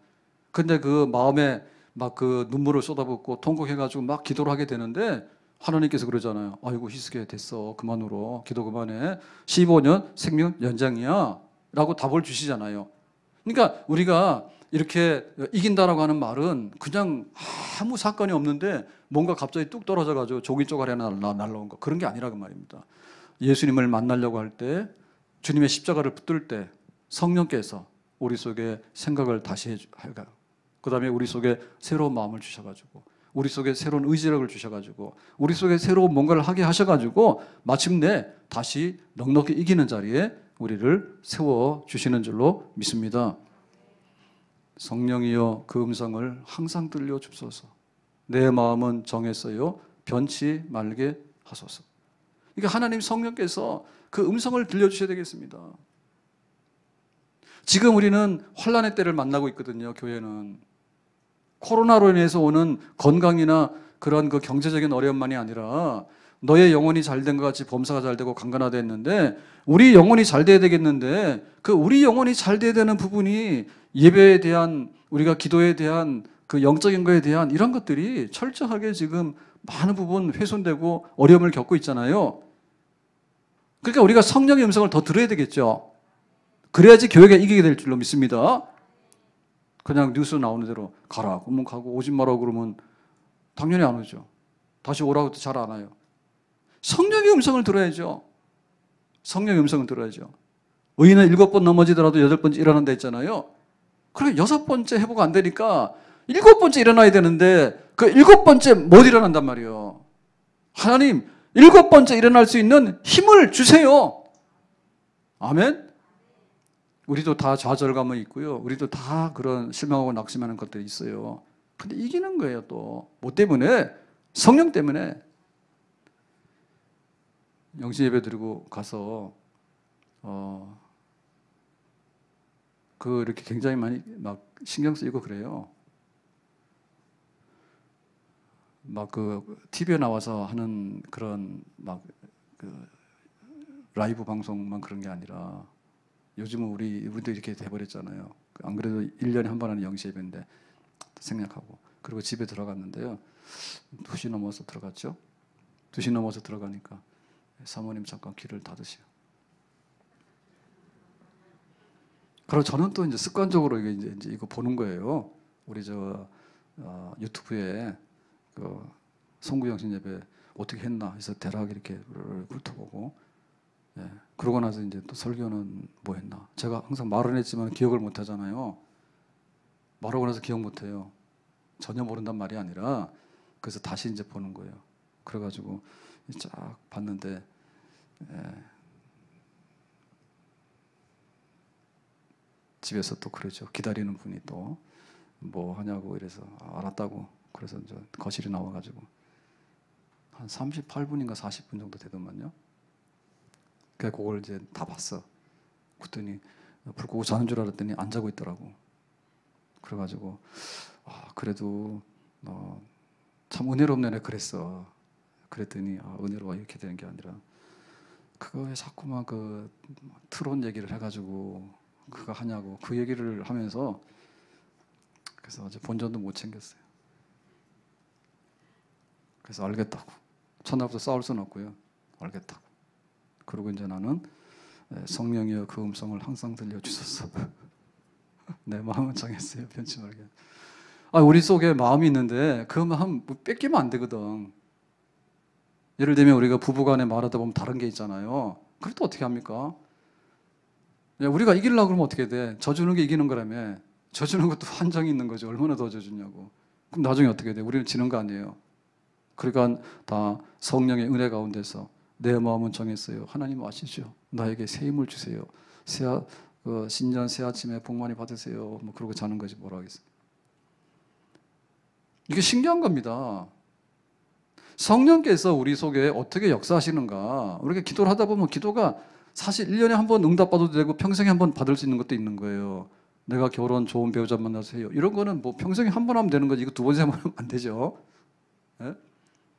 근데 그 마음에 막 그 눈물을 쏟아붓고 통곡해가지고 막 기도를 하게 되는데 하나님께서 그러잖아요. 아이고 희숙해 됐어. 그만으로 기도 그만해. 15년 생명 연장이야. 라고 답을 주시잖아요. 그러니까 우리가 이렇게 이긴다라고 하는 말은 그냥 아무 사건이 없는데 뭔가 갑자기 뚝 떨어져가지고 종이 쪼가리 하나 날라온 거 그런 게 아니라 그 말입니다. 예수님을 만나려고 할 때 주님의 십자가를 붙들 때 성령께서 우리 속에 생각을 다시 해가요. 그 다음에 우리 속에 새로운 마음을 주셔가지고 우리 속에 새로운 의지력을 주셔가지고 우리 속에 새로운 뭔가를 하게 하셔가지고 마침내 다시 넉넉히 이기는 자리에 우리를 세워 주시는 줄로 믿습니다. 성령이여 그 음성을 항상 들려 주소서. 내 마음은 정했어요. 변치 말게 하소서. 그러니까 하나님 성령께서 그 음성을 들려 주셔야 되겠습니다. 지금 우리는 환란의 때를 만나고 있거든요. 교회는 코로나로 인해서 오는 건강이나 그런 그 경제적인 어려움만이 아니라 너의 영혼이 잘 된 것 같이 범사가 잘 되고 강간화됐는데 우리 영혼이 잘 돼야 되겠는데 그 우리 영혼이 잘 돼야 되는 부분이 예배에 대한 우리가 기도에 대한 그 영적인 거에 대한 이런 것들이 철저하게 지금 많은 부분 훼손되고 어려움을 겪고 있잖아요. 그러니까 우리가 성령의 음성을 더 들어야 되겠죠. 그래야지 교회가 이기게 될 줄로 믿습니다. 그냥 뉴스 나오는 대로 가라. 그러면 가고 오지 마라 그러면 당연히 안 오죠. 다시 오라고 해도 잘 안 와요. 성령의 음성을 들어야죠. 성령의 음성을 들어야죠. 의인은 일곱 번 넘어지더라도 여덟 번 일어난다 했잖아요. 그리고 여섯 번째 회복 안 되니까 일곱 번째 일어나야 되는데 그 일곱 번째 못 일어난단 말이에요. 하나님, 일곱 번째 일어날 수 있는 힘을 주세요. 아멘? 우리도 다 좌절감이 있고요. 우리도 다 그런 실망하고 낙심하는 것들이 있어요. 근데 이기는 거예요, 또. 뭐 때문에? 성령 때문에. 영신 예배 드리고 가서, 어, 그 이렇게 굉장히 많이 막 신경 쓰이고 그래요. 막그 TV에 나와서 하는 그런 막 그 라이브 방송만 그런 게 아니라 요즘은 우리 이분도 이렇게 돼버렸잖아요. 안 그래도 1년에 한 번 하는 영시예배인데 생략하고 그리고 집에 들어갔는데요. 2시 넘어서 들어갔죠. 2시 넘어서 들어가니까 사모님 잠깐 귀를 닫으시오. 그리고 저는 또 이제 습관적으로 이게 이제, 이제 이거 보는 거예요. 우리 저 어, 유튜브에 그 송구영신 예배 어떻게 했나 해서 대략 이렇게 훑어보고 예. 그러고 나서 이제 또 설교는 뭐 했나 제가 항상 말은 했지만 기억을 못 하잖아요 말하고 나서 기억 못 해요 전혀 모른단 말이 아니라 그래서 다시 이제 보는 거예요 그래가지고 쫙 봤는데 예. 집에서 또 그러죠. 기다리는 분이 또 뭐 하냐고 이래서 아, 알았다고 그래서 이제 거실에 나와가지고 한 38분인가 40분 정도 되더만요. 그래 그걸 이제 다 봤어. 그랬더니 불 끄고 자는 줄 알았더니 안 자고 있더라고. 그래가지고 아, 그래도 어, 참 은혜롭네 내 그랬어. 그랬더니 아, 은혜로워 이렇게 되는 게 아니라 그거에 자꾸만 그 트론 얘기를 해가지고 그거 하냐고 그 얘기를 하면서 그래서 어제 본전도 못 챙겼어요. 그래서 알겠다고 첫날부터 싸울 수는 없고요. 알겠다고. 그리고 이제 나는 예, 성령이여 그 음성을 항상 들려주소서. 내 마음은 정했어요. 변치 말게. 아, 우리 속에 마음이 있는데 그 마음 뭐 뺏기면 안 되거든. 예를 들면 우리가 부부간에 말하다 보면 다른 게 있잖아요. 그럴 때 어떻게 합니까? 우리가 이기려고 그러면 어떻게 돼? 져주는 게 이기는 거라며. 져주는 것도 한정이 있는 거죠. 얼마나 더 져주냐고. 그럼 나중에 어떻게 돼? 우리는 지는 거 아니에요. 그러니까 다 성령의 은혜 가운데서 내 마음은 정했어요. 하나님 아시죠? 나에게 새 힘을 주세요. 새 어, 신년 새 아침에 복 많이 받으세요. 뭐 그러고 자는 거지 뭐라 하겠어요. 이게 신기한 겁니다. 성령께서 우리 속에 어떻게 역사하시는가. 이렇게 기도를 하다 보면 기도가 사실 1년에 한 번 응답 받아도 되고 평생에 한 번 받을 수 있는 것도 있는 거예요. 내가 결혼 좋은 배우자 만나서 해요. 이런 거는 뭐 평생에 한 번 하면 되는 거지. 이거 두 번째 하면 안 되죠. 네?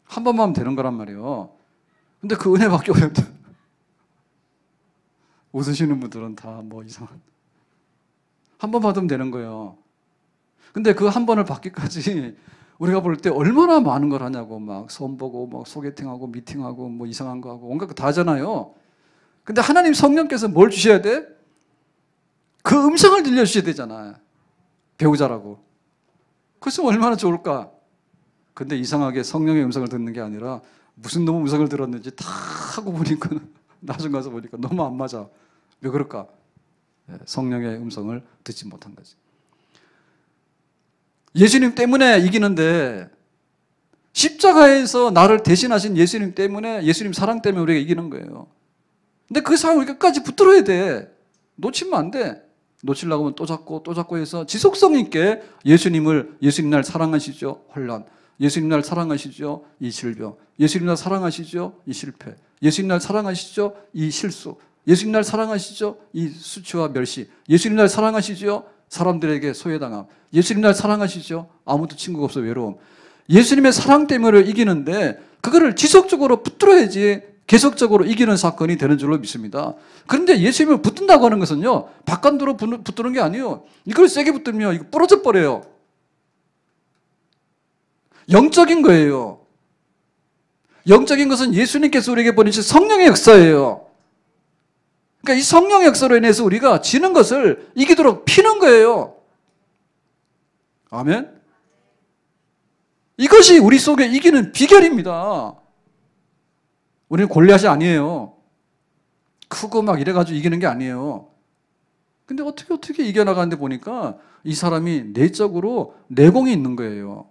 한 번만 하면 되는 거란 말이에요. 근데 그 은혜밖에 없다. 웃으시는 분들은 다 뭐 이상한. 한 번 받으면 되는 거예요. 근데 그 한 번을 받기까지 우리가 볼 때 얼마나 많은 걸 하냐고 막 선보고 막 뭐 소개팅하고 미팅하고 뭐 이상한 거 하고 뭔가 다 하잖아요. 근데 하나님 성령께서 뭘 주셔야 돼? 그 음성을 들려주셔야 되잖아. 배우자라고. 그래서 얼마나 좋을까? 근데 이상하게 성령의 음성을 듣는 게 아니라 무슨 놈의 음성을 들었는지 다 하고 보니까 나중 가서 보니까 너무 안 맞아. 왜 그럴까? 네, 성령의 음성을 듣지 못한 거지. 예수님 때문에 이기는데 십자가에서 나를 대신하신 예수님 때문에 예수님 사랑 때문에 우리가 이기는 거예요. 근데 그상황을 끝까지 붙들어야 돼. 놓치면 안 돼. 놓치려고 하면 또 잡고 또 잡고 해서 지속성 있게 예수님을 예수님 날 사랑하시죠. 혼란. 예수님 날 사랑하시죠. 이 질병. 예수님 날 사랑하시죠. 이 실패. 예수님 날 사랑하시죠. 이 실수. 예수님 날 사랑하시죠. 이 수치와 멸시. 예수님 날 사랑하시죠. 사람들에게 소외당함. 예수님 날 사랑하시죠. 아무도 친구가 없어 외로움. 예수님의 사랑 때문에 이기는데 그거를 지속적으로 붙들어야지 계속적으로 이기는 사건이 되는 줄로 믿습니다. 그런데 예수님을 붙든다고 하는 것은요, 바깥으로 붙드는 게 아니에요. 이걸 세게 붙들면 이거 부러져 버려요. 영적인 거예요. 영적인 것은 예수님께서 우리에게 보내신 성령의 역사예요. 그러니까 이 성령의 역사로 인해서 우리가 지는 것을 이기도록 피는 거예요. 아멘? 이것이 우리 속에 이기는 비결입니다. 우리는 골리앗이 아니에요. 크고 막 이래가지고 이기는 게 아니에요. 근데 어떻게 어떻게 이겨나가는데 보니까 이 사람이 내적으로 내공이 있는 거예요.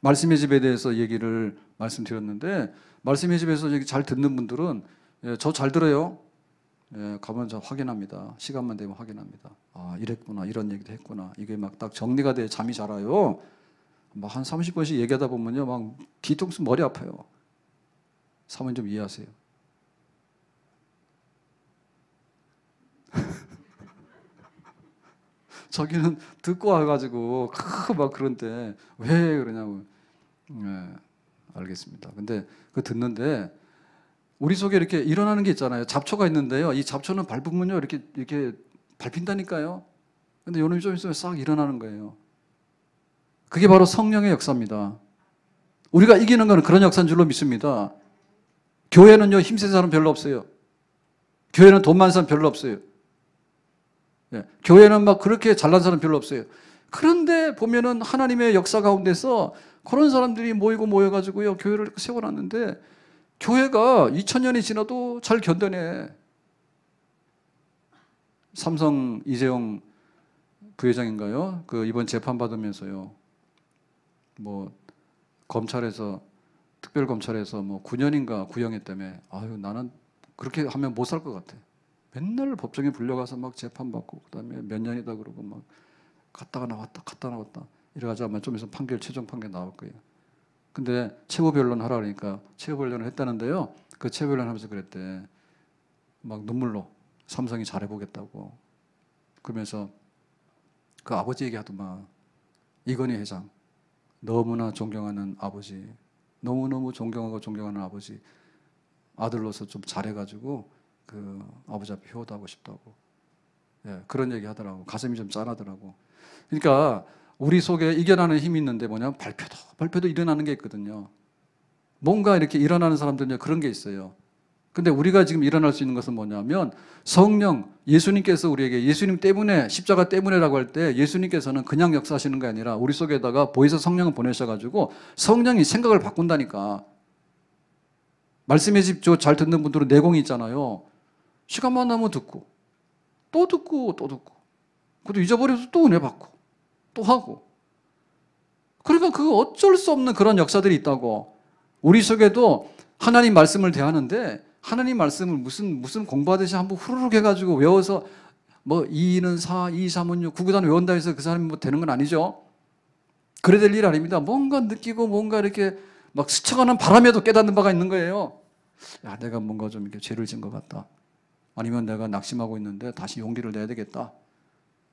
말씀의 집에 대해서 얘기를 말씀드렸는데 말씀의 집에서 얘기 잘 듣는 분들은 예, 저잘 들어요. 예, 가면 저 확인합니다. 시간만 되면 확인합니다. 아, 이랬구나. 이런 얘기도 했구나. 이게 막 딱 정리가 돼 잠이 잘 와요. 막 한 30번씩 얘기하다 보면요. 막 뒤통수 머리 아파요. 사모님 좀 이해하세요. 저기는 듣고 와가지고 막 그런데 왜 그러냐고. 네, 알겠습니다. 근데 그 듣는데 우리 속에 이렇게 일어나는 게 있잖아요. 잡초가 있는데요. 이 잡초는 밟으면요 이렇게 이렇게 밟힌다니까요. 근데 요놈이 좀 있으면 싹 일어나는 거예요. 그게 바로 성령의 역사입니다. 우리가 이기는 것 그런 역사인 줄로 믿습니다. 교회는요, 힘센 사람 별로 없어요. 교회는 돈 많은 사람 별로 없어요. 예. 교회는 막 그렇게 잘난 사람 별로 없어요. 그런데 보면은 하나님의 역사 가운데서 그런 사람들이 모이고 모여가지고요, 교회를 세워놨는데, 교회가 2000년이 지나도 잘 견뎌내. 삼성 이재용 부회장인가요? 그 이번 재판 받으면서요. 뭐 검찰에서 특별검찰에서 뭐 9년인가 구형했다며 아유 나는 그렇게 하면 못 살 것 같아. 맨날 법정에 불려가서 막 재판받고 그다음에 몇 년이다 그러고 막 갔다가 나왔다 갔다 나왔다 이래가지고 아마 좀 있으면 판결 최종 판결 나올 거예요. 근데 최고 변론 하라 그러니까 최고 변론을 했다는데요. 그최고 변론 하면서 그랬대. 막 눈물로 삼성이 잘해보겠다고 그러면서 그 아버지 얘기하더만 이건희 회장 너무나 존경하는 아버지 너무너무 존경하고 존경하는 아버지 아들로서 좀 잘해가지고 그 아버지 앞에 효도하고 싶다고 예, 그런 얘기 하더라고 가슴이 좀 짠하더라고 그러니까 우리 속에 이겨나는 힘이 있는데 뭐냐면 발표도 발표도 일어나는 게 있거든요 뭔가 이렇게 일어나는 사람들은 그런 게 있어요 근데 우리가 지금 일어날 수 있는 것은 뭐냐면 성령, 예수님께서 우리에게 예수님 때문에 십자가 때문에라고 할 때 예수님께서는 그냥 역사하시는 게 아니라 우리 속에다가 보이서 성령을 보내셔가지고 성령이 생각을 바꾼다니까. 말씀의 집조 잘 듣는 분들은 내공이 있잖아요. 시간만 나면 듣고 또 듣고 또 듣고 그것도 잊어버려서 또 은혜 받고 또 하고 그러니까 그 어쩔 수 없는 그런 역사들이 있다고 우리 속에도 하나님 말씀을 대하는데 하나님 말씀을 무슨 무슨 공부하듯이 한번 후루룩 해가지고 외워서 뭐 2는 4, 2, 3은 6, 9구단 외운다 해서 그 사람이 뭐 되는 건 아니죠. 그래 될 일 아닙니다. 뭔가 느끼고 뭔가 이렇게 막 스쳐가는 바람에도 깨닫는 바가 있는 거예요. 야, 내가 뭔가 좀 이렇게 죄를 진 것 같다. 아니면 내가 낙심하고 있는데 다시 용기를 내야 되겠다.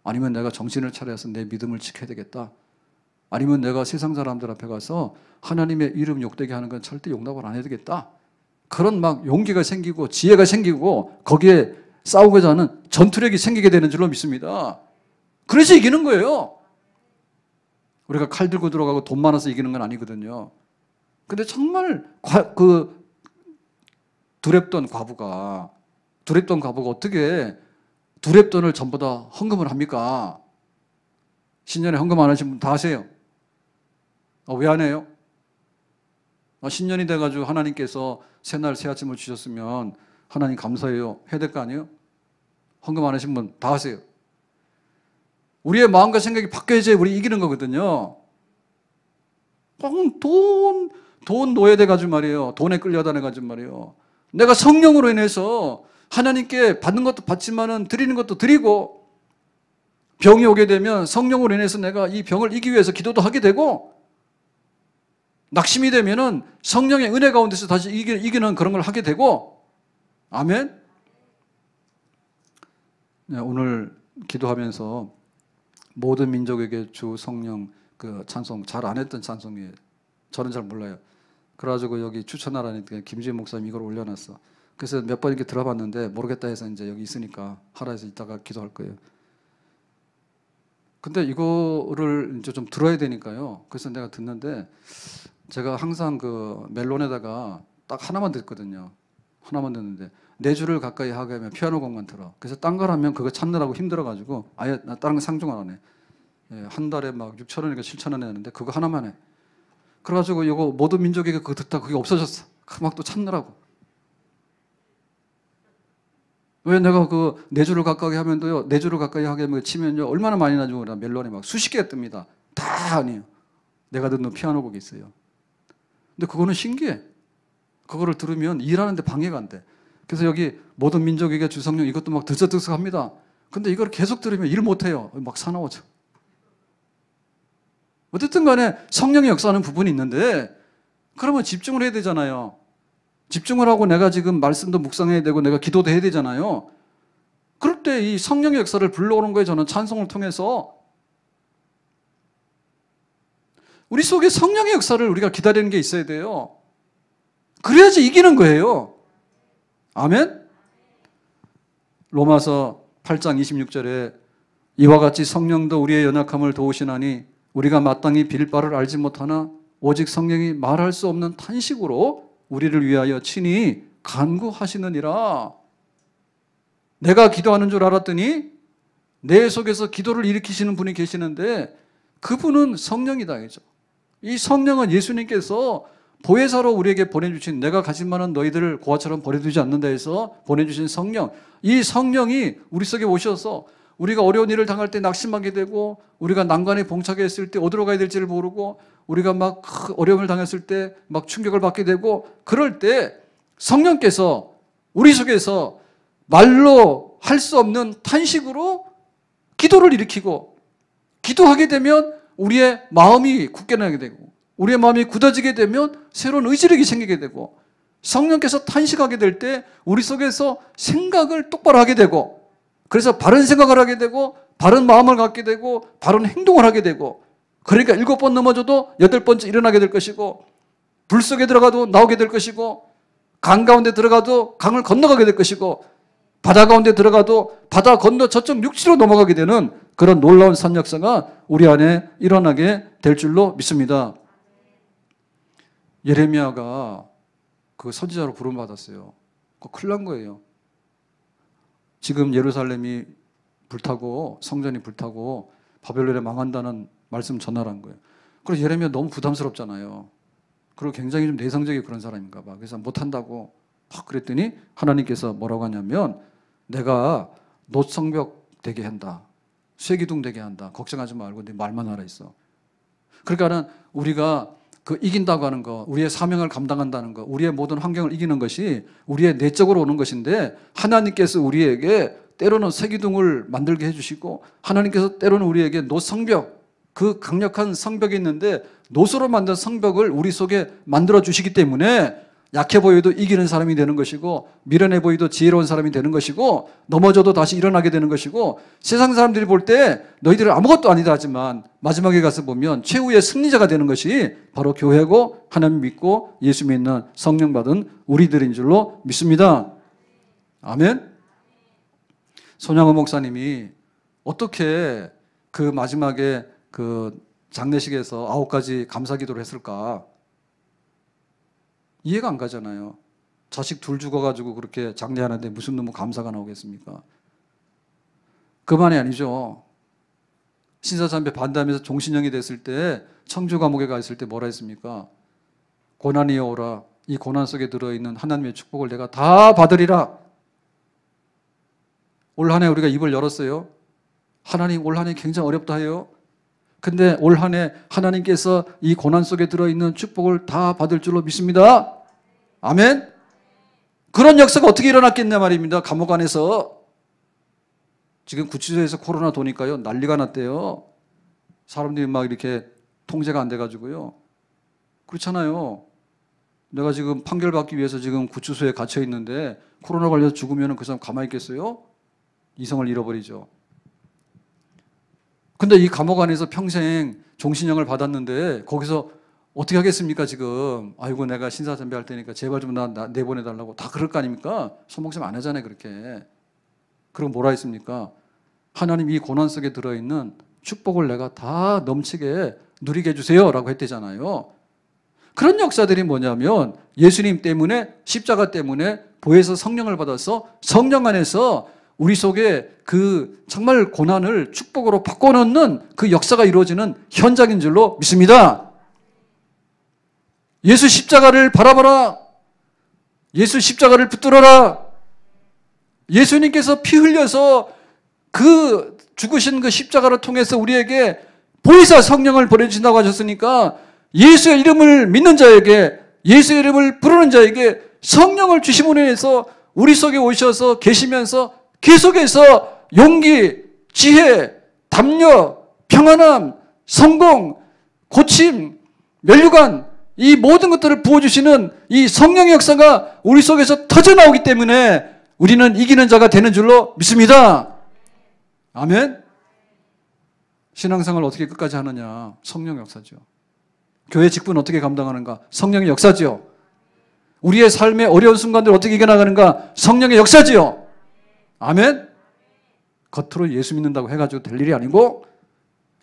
아니면 내가 정신을 차려서 내 믿음을 지켜야 되겠다. 아니면 내가 세상 사람들 앞에 가서 하나님의 이름 욕되게 하는 건 절대 용납을 안 해야 되겠다. 그런 막 용기가 생기고 지혜가 생기고 거기에 싸우고자 하는 전투력이 생기게 되는 줄로 믿습니다. 그래서 이기는 거예요. 우리가 칼 들고 들어가고 돈 많아서 이기는 건 아니거든요. 근데 정말 과, 그 두렵던 과부가 두렵던 과부가 어떻게 두렵돈을 전부 다 헌금을 합니까? 신년에 헌금 안 하신 분다 하세요. 아, 어, 왜안 해요? 어, 신년이 돼가지고 하나님께서 새날 새아침을 주셨으면 하나님 감사해요. 해야 될 거 아니에요? 헌금 안 하신 분 다 하세요. 우리의 마음과 생각이 바뀌어야 우리 이기는 거거든요. 꼭 돈, 돈 노예돼가지고 말이에요. 돈에 끌려다녀가지고 말이에요. 내가 성령으로 인해서 하나님께 받는 것도 받지만은 드리는 것도 드리고 병이 오게 되면 성령으로 인해서 내가 이 병을 이기 위해서 기도도 하게 되고 낙심이 되면은 성령의 은혜 가운데서 다시 이기, 이기는 그런 걸 하게 되고, 아멘? 네, 오늘 기도하면서 모든 민족에게 주 성령 그 찬송, 잘 안 했던 찬송이 저는 잘 몰라요. 그래가지고 여기 추천하라니까 김지혜 목사님 이걸 올려놨어. 그래서 몇 번 이렇게 들어봤는데 모르겠다 해서 이제 여기 있으니까 하라 해서 이따가 기도할 거예요. 근데 이거를 이제 좀 들어야 되니까요. 그래서 내가 듣는데 제가 항상 그 멜론에다가 딱 하나만 듣거든요. 하나만 듣는데 네 줄을 가까이 하게 하면 피아노 곡만 들어. 그래서 딴 걸 하면 그거 찾느라고 힘들어가지고 아예 나 다른 거 상종 안 하네. 예, 한 달에 막 6천 원인가 7천 원 하는데 그거 하나만 해. 그래가지고 이거 모든 민족에게 그거 듣다 그게 없어졌어. 막 또 찾느라고. 왜 내가 그네 줄을 가까이 하면 또요 네 줄을 가까이 하게 치면요 얼마나 많이 나죠 멜론이 막 수십 개 뜹니다. 다 아니에요. 내가 듣는 피아노 곡이 있어요. 근데 그거는 신기해. 그거를 들으면 일하는데 방해가 안 돼. 그래서 여기 모든 민족에게 주성령 이것도 막 들썩들썩합니다. 근데 이걸 계속 들으면 일 못해요. 막 사나워져. 어쨌든 간에 성령의 역사하는 부분이 있는데 그러면 집중을 해야 되잖아요. 집중을 하고 내가 지금 말씀도 묵상해야 되고 내가 기도도 해야 되잖아요. 그럴 때 이 성령의 역사를 불러오는 거에 저는 찬송을 통해서 우리 속에 성령의 역사를 우리가 기다리는 게 있어야 돼요. 그래야지 이기는 거예요. 아멘? 로마서 8장 26절에 이와 같이 성령도 우리의 연약함을 도우시나니 우리가 마땅히 빌 바를 알지 못하나 오직 성령이 말할 수 없는 탄식으로 우리를 위하여 친히 간구하시느니라. 내가 기도하는 줄 알았더니 내 속에서 기도를 일으키시는 분이 계시는데 그분은 성령이다. 그죠? 이 성령은 예수님께서 보혜사로 우리에게 보내주신 내가 가진 만한 너희들을 고아처럼 버려두지 않는다 해서 보내주신 성령 이 성령이 우리 속에 오셔서 우리가 어려운 일을 당할 때 낙심하게 되고 우리가 난관에 봉착해 있을 때 어디로 가야 될지를 모르고 우리가 막 어려움을 당했을 때 막 충격을 받게 되고 그럴 때 성령께서 우리 속에서 말로 할 수 없는 탄식으로 기도를 일으키고 기도하게 되면 우리의 마음이 굳게나게 되고 우리의 마음이 굳어지게 되면 새로운 의지력이 생기게 되고 성령께서 탄식하게 될 때 우리 속에서 생각을 똑바로 하게 되고 그래서 바른 생각을 하게 되고 바른 마음을 갖게 되고 바른 행동을 하게 되고 그러니까 일곱 번 넘어져도 여덟 번째 일어나게 될 것이고 불 속에 들어가도 나오게 될 것이고 강 가운데 들어가도 강을 건너가게 될 것이고 바다 가운데 들어가도 바다 건너 저쪽 육지로 넘어가게 되는 그런 놀라운 선역사가 우리 안에 일어나게 될 줄로 믿습니다. 예레미야가 그 선지자로 부름받았어요. 큰일 난 거예요. 지금 예루살렘이 불타고 성전이 불타고 바벨론이 망한다는 말씀 전하란 거예요. 그래서 예레미야 너무 부담스럽잖아요. 그리고 굉장히 좀 내성적인 그런 사람인가 봐. 그래서 못한다고 막 그랬더니 하나님께서 뭐라고 하냐면 내가 노성벽 되게 한다. 쇠기둥 되게 한다. 걱정하지 말고 네 말만 하라 있어. 그러니까는 우리가 그 이긴다고 하는 거, 우리의 사명을 감당한다는 거, 우리의 모든 환경을 이기는 것이 우리의 내적으로 오는 것인데 하나님께서 우리에게 때로는 쇠기둥을 만들게 해주시고 하나님께서 때로는 우리에게 노성벽, 그 강력한 성벽이 있는데 노소로 만든 성벽을 우리 속에 만들어 주시기 때문에 약해 보여도 이기는 사람이 되는 것이고 미련해 보여도 지혜로운 사람이 되는 것이고 넘어져도 다시 일어나게 되는 것이고 세상 사람들이 볼 때 너희들은 아무것도 아니다 하지만 마지막에 가서 보면 최후의 승리자가 되는 것이 바로 교회고 하나님 믿고 예수 믿는 성령 받은 우리들인 줄로 믿습니다. 아멘. 손양호 목사님이 어떻게 그 마지막에 그 장례식에서 아홉 가지 감사 기도를 했을까? 이해가 안 가잖아요. 자식 둘 죽어가지고 그렇게 장례하는데 무슨 놈의 감사가 나오겠습니까? 그만이 아니죠. 신사참배 반대하면서 종신형이 됐을 때 청주 감옥에 가 있을 때 뭐라 했습니까? 고난이여 오라. 이 고난 속에 들어있는 하나님의 축복을 내가 다 받으리라. 올 한 해 우리가 입을 열었어요. 하나님 올 한 해 굉장히 어렵다 해요. 근데 올 한 해 하나님께서 이 고난 속에 들어있는 축복을 다 받을 줄로 믿습니다. 아멘? 그런 역사가 어떻게 일어났겠냐 말입니다. 감옥 안에서. 지금 구치소에서 코로나 도니까요. 난리가 났대요. 사람들이 막 이렇게 통제가 안 돼가지고요. 그렇잖아요. 내가 지금 판결받기 위해서 지금 구치소에 갇혀 있는데 코로나 걸려서 죽으면 그 사람 가만히 있겠어요? 이성을 잃어버리죠. 근데 이 감옥 안에서 평생 종신형을 받았는데 거기서 어떻게 하겠습니까, 지금? 아이고, 내가 신사 전배할 테니까 제발 좀 나, 나 내보내달라고. 다 그럴 거 아닙니까? 손목심 안 하잖아요, 그렇게. 그럼 뭐라 했습니까? 하나님 이 고난 속에 들어있는 축복을 내가 다 넘치게 누리게 해주세요. 라고 했대잖아요. 그런 역사들이 뭐냐면 예수님 때문에 십자가 때문에 보혜서 성령을 받아서 성령 안에서 우리 속에 그 정말 고난을 축복으로 바꿔놓는 그 역사가 이루어지는 현장인 줄로 믿습니다. 예수 십자가를 바라보라. 예수 십자가를 붙들어라. 예수님께서 피 흘려서 그 죽으신 그 십자가를 통해서 우리에게 보이사 성령을 보내주신다고 하셨으니까 예수의 이름을 믿는 자에게 예수의 이름을 부르는 자에게 성령을 주심으로 인해서 우리 속에 오셔서 계시면서 계속해서 용기, 지혜, 담력, 평안함, 성공, 고침, 멸류관 이 모든 것들을 부어주시는 이 성령의 역사가 우리 속에서 터져나오기 때문에 우리는 이기는 자가 되는 줄로 믿습니다. 아멘. 신앙생활 어떻게 끝까지 하느냐. 성령 역사죠. 교회 직분 어떻게 감당하는가. 성령의 역사죠 우리의 삶의 어려운 순간들 을 어떻게 이겨나가는가. 성령의 역사지요. 아멘. 겉으로 예수 믿는다고 해가지고 될 일이 아니고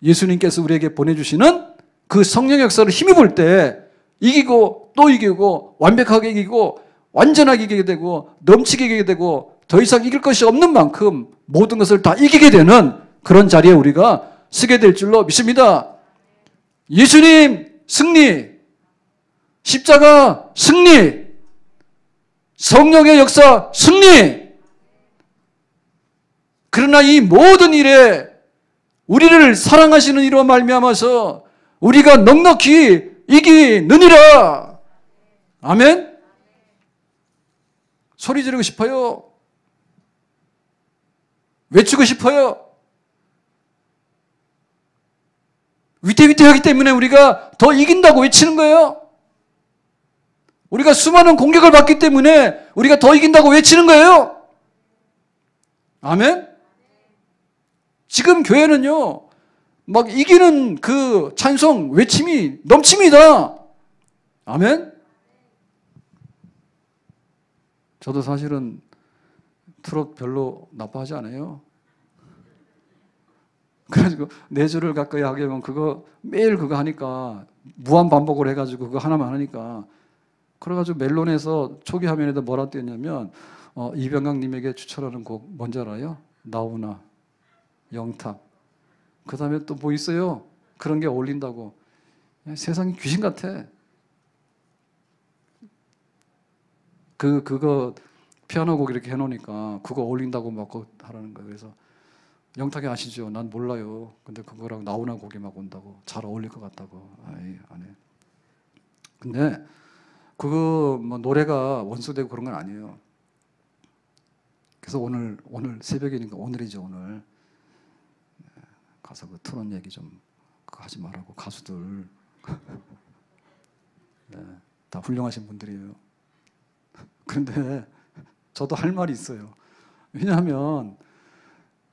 예수님께서 우리에게 보내주시는 그 성령 역사를 힘입을 때 이기고 또 이기고 완벽하게 이기고 완전하게 이기게 되고 넘치게 이기게 되고 더 이상 이길 것이 없는 만큼 모든 것을 다 이기게 되는 그런 자리에 우리가 서게 될 줄로 믿습니다. 예수님 승리, 십자가 승리, 성령의 역사 승리. 그러나 이 모든 일에 우리를 사랑하시는 이로 말미암아서 우리가 넉넉히 이기느니라. 아멘? 소리 지르고 싶어요? 외치고 싶어요? 위태위태하기 때문에 우리가 더 이긴다고 외치는 거예요? 우리가 수많은 공격을 받기 때문에 우리가 더 이긴다고 외치는 거예요? 아멘? 지금 교회는요, 막 이기는 그 찬송 외침이 넘칩니다. 아멘. 저도 사실은 트롯 별로 나빠하지 않아요. 그래가지고 네 줄을 가까이 하게 되면 그거 매일 그거 하니까 무한 반복을 해가지고 그거 하나만 하니까 그래가지고 멜론에서 초기 화면에다 뭐라 띄었냐면 어, 이병강님에게 추천하는 곡 뭔지 알아요? 나훈아 영탁 그 다음에 또 뭐 있어요? 그런 게 어울린다고. 세상이 귀신 같아. 그, 그거 피아노 곡 이렇게 해놓으니까 그거 어울린다고 막 하라는 거예요. 그래서 영탁이 아시죠? 난 몰라요. 근데 그거랑 나훈아 곡이 막 온다고 잘 어울릴 것 같다고. 아이 안 해. 근데 그거 뭐 노래가 원수되고 그런 건 아니에요. 그래서 오늘 오늘 새벽이니까 오늘이죠 오늘. 가서 그 토론 얘기 좀 하지 말라고 가수들 네, 다 훌륭하신 분들이에요. 근데 저도 할 말이 있어요. 왜냐하면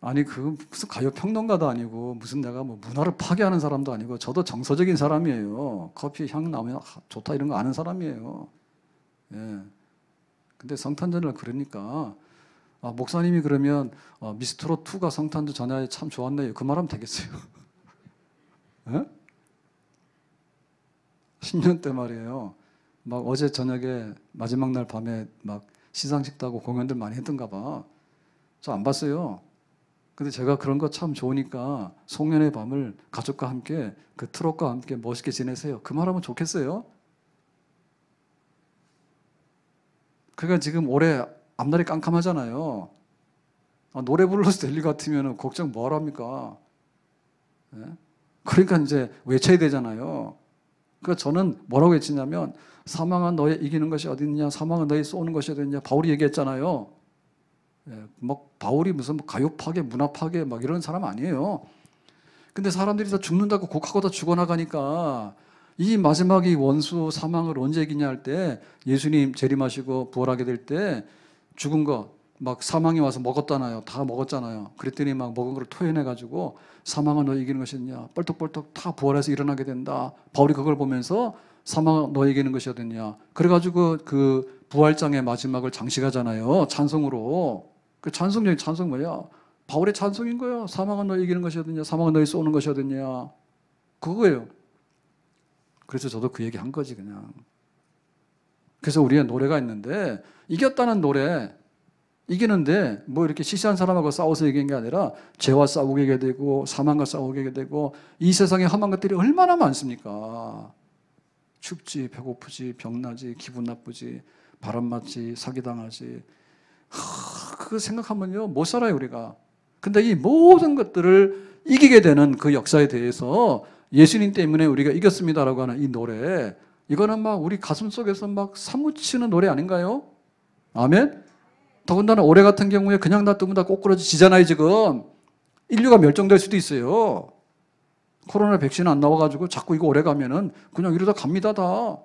아니 그 무슨 가요 평론가도 아니고 무슨 내가 뭐 문화를 파괴하는 사람도 아니고 저도 정서적인 사람이에요. 커피 향 나면 좋다 이런 거 아는 사람이에요. 예. 근데 성탄절날 그러니까 아, 목사님이 그러면 어, 미스트롯 2가 성탄도 전야에 참 좋았네요. 그 말하면 되겠어요. 10년 때 말이에요. 막 어제 저녁에 마지막 날 밤에 막 시상식 따고 공연들 많이 했던가 봐. 저 안 봤어요. 근데 제가 그런 거 참 좋으니까 송년의 밤을 가족과 함께 그 트롯과 함께 멋있게 지내세요. 그 말하면 좋겠어요? 그러니까 지금 올해 앞날이 깜깜하잖아요. 아, 노래 불러서 될 일 같으면 걱정 뭘 뭐 합니까? 네? 그러니까 이제 외쳐야 되잖아요. 그러니까 저는 뭐라고 외치냐면 사망한 너의 이기는 것이 어디 있냐, 사망은 너의 쏘는 것이 어디 있냐. 바울이 얘기했잖아요. 예, 막 뭐 바울이 무슨 뭐 가요파괴, 문화파괴 막 이런 사람 아니에요. 근데 사람들이 다 죽는다고 곡하고 다 죽어나가니까 이 마지막 이 원수 사망을 언제 이기냐 할 때 예수님 재림하시고 부활하게 될때 죽은 거 막 사망이 와서 먹었잖아요. 다 먹었잖아요. 그랬더니 막 먹은 걸 토해내 가지고 사망은 너 이기는 것이냐? 뻘떡뻘떡 다 부활해서 일어나게 된다. 바울이 그걸 보면서 사망은 너 이기는 것이었느냐? 그래가지고 그 부활장의 마지막을 장식하잖아요. 찬송으로 그 찬송적인 찬송 뭐야? 바울의 찬송인 거야. 사망은 너 이기는 것이었느냐? 사망은 너희 쏘는 것이었느냐? 그거예요. 그래서 저도 그 얘기 한 거지 그냥. 그래서 우리의 노래가 있는데 이겼다는 노래 이기는데 뭐 이렇게 시시한 사람하고 싸워서 이긴 게 아니라 죄와 싸우게 되고 사망과 싸우게 되고 이 세상에 험한 것들이 얼마나 많습니까? 춥지 배고프지 병나지 기분 나쁘지 바람 맞지 사기당하지 그거 생각하면요 못 살아요 우리가 근데 이 모든 것들을 이기게 되는 그 역사에 대해서 예수님 때문에 우리가 이겼습니다라고 하는 이 노래 이거는 막 우리 가슴 속에서 막 사무치는 노래 아닌가요? 아멘? 더군다나 올해 같은 경우에 그냥 놔두면 다 꼬꾸라지잖아요, 지금. 인류가 멸종될 수도 있어요. 코로나 백신 안 나와가지고 자꾸 이거 오래 가면은 그냥 이러다 갑니다, 다.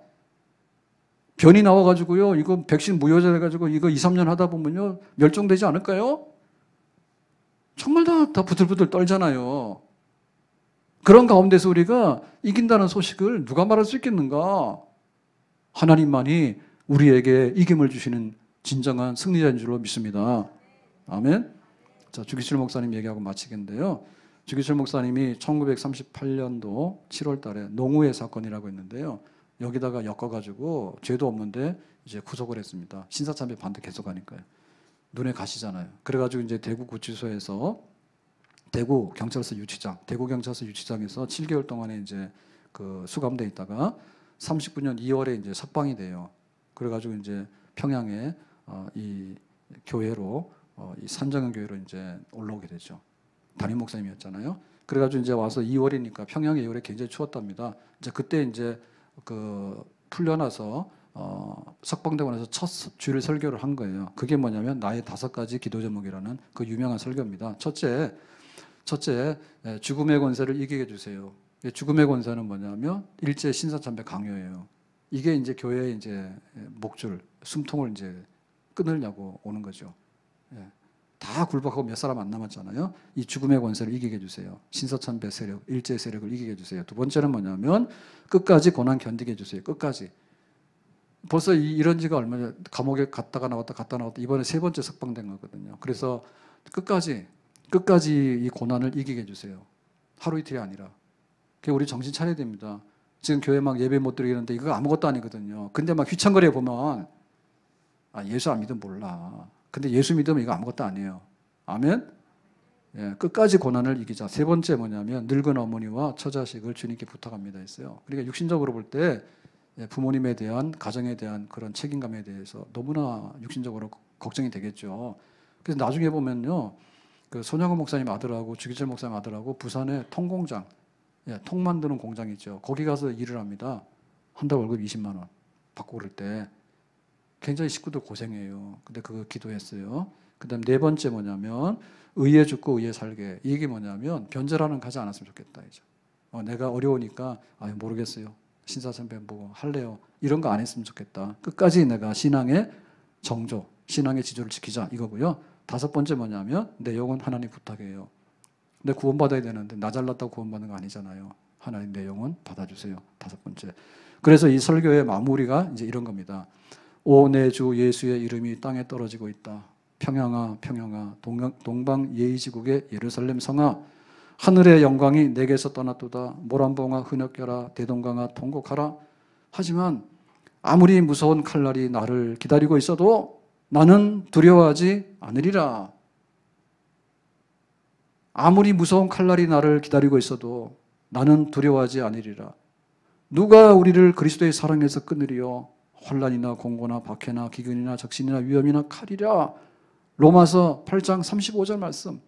변이 나와가지고요, 이거 백신 무효자 돼가지고 이거 2, 3년 하다 보면요, 멸종되지 않을까요? 정말 다, 다 부들부들 떨잖아요. 그런 가운데서 우리가 이긴다는 소식을 누가 말할 수 있겠는가? 하나님만이 우리에게 이김을 주시는 진정한 승리자인 줄로 믿습니다. 아멘. 자, 주기철 목사님 얘기하고 마치겠는데요. 주기철 목사님이 1938년도 7월 달에 농우회 사건이라고 했는데요. 여기다가 엮어가지고 죄도 없는데 이제 구속을 했습니다. 신사참배 반대 계속하니까요. 눈에 가시잖아요. 그래가지고 이제 대구 구치소에서 대구 경찰서 유치장, 대구 경찰서 유치장에서 7개월 동안에 이제 그 수감돼 있다가 39년 2월에 이제 석방이 돼요. 그래가지고 이제 평양에 어, 이 교회로 어, 이 산정현 교회로 이제 올라오게 되죠. 담임 목사님이었잖아요. 그래가지고 이제 와서 2월이니까 평양의 2월에 굉장히 추웠답니다. 이제 그때 이제 그 풀려나서 어, 석방대원에서 첫 주일 설교를 한 거예요. 그게 뭐냐면 나의 다섯 가지 기도 제목이라는 그 유명한 설교입니다. 첫째, 첫째, 예, 죽음의 권세를 이기게 주세요. 예, 죽음의 권세는 뭐냐면 일제 신사참배 강요예요. 이게 이제 교회의 이제 예, 목줄, 숨통을 이제 끊으려고 오는 거죠. 다 굴복하고 몇 사람 안 남았잖아요. 이 죽음의 권세를 이기게 해주세요. 신서천배 세력, 일제 세력을 이기게 주세요두 번째는 뭐냐면 끝까지 고난 견디게 주세요 끝까지. 벌써 이, 런 지가 얼마 전 감옥에 갔다가 나왔다 갔다 나왔다 이번에 세 번째 석방된 거거든요. 그래서 끝까지 끝까지 이 고난을 이기게 해주세요. 하루 이틀이 아니라. 그 우리 정신 차려야 됩니다. 지금 교회 막 예배 못드리는데 이거 아무것도 아니거든요. 근데 막 휘청거려 보면 아, 예수 안 믿으면 몰라. 근데 예수 믿으면 이거 아무것도 아니에요. 아멘? 예, 끝까지 고난을 이기자. 세 번째 뭐냐면 늙은 어머니와 처자식을 주님께 부탁합니다 했어요. 그러니까 육신적으로 볼때 예, 부모님에 대한 가정에 대한 그런 책임감에 대해서 너무나 육신적으로 걱정이 되겠죠. 그래서 나중에 보면요. 그 손영은 목사님 아들하고 주기철 목사님 아들하고 부산에 통공장, 예, 통 만드는 공장 있죠. 거기 가서 일을 합니다. 한 달 월급 20만 원 받고 그럴 때 굉장히 식구들 고생해요. 근데 그거 기도했어요. 그다음 네 번째 뭐냐면 의에 죽고 의에 살게. 이게 뭐냐면 변절하는 가지 않았으면 좋겠다 이제. 어, 내가 어려우니까 아 모르겠어요. 신사 선배 보고 할래요. 이런 거 안 했으면 좋겠다. 끝까지 내가 신앙의 정조, 신앙의 지조를 지키자 이거고요. 다섯 번째 뭐냐면 내 영혼 하나님 부탁해요. 내 구원받아야 되는데 나 잘났다고 구원받는 거 아니잖아요. 하나님 내 영혼 받아주세요. 다섯 번째. 그래서 이 설교의 마무리가 이제 이런 겁니다. 오 내 주 예수의 이름이 땅에 떨어지고 있다. 평양아 평양아 동방 예이지국의 예루살렘 성아 하늘의 영광이 내게서 떠났도다. 모란봉아 흔역겨라 대동강아 통곡하라. 하지만 아무리 무서운 칼날이 나를 기다리고 있어도 나는 두려워하지 않으리라. 아무리 무서운 칼날이 나를 기다리고 있어도 나는 두려워하지 않으리라. 누가 우리를 그리스도의 사랑에서 끊으리요? 혼란이나 공고나 박해나 기근이나 적신이나 위험이나 칼이라. 로마서 8장 35절 말씀.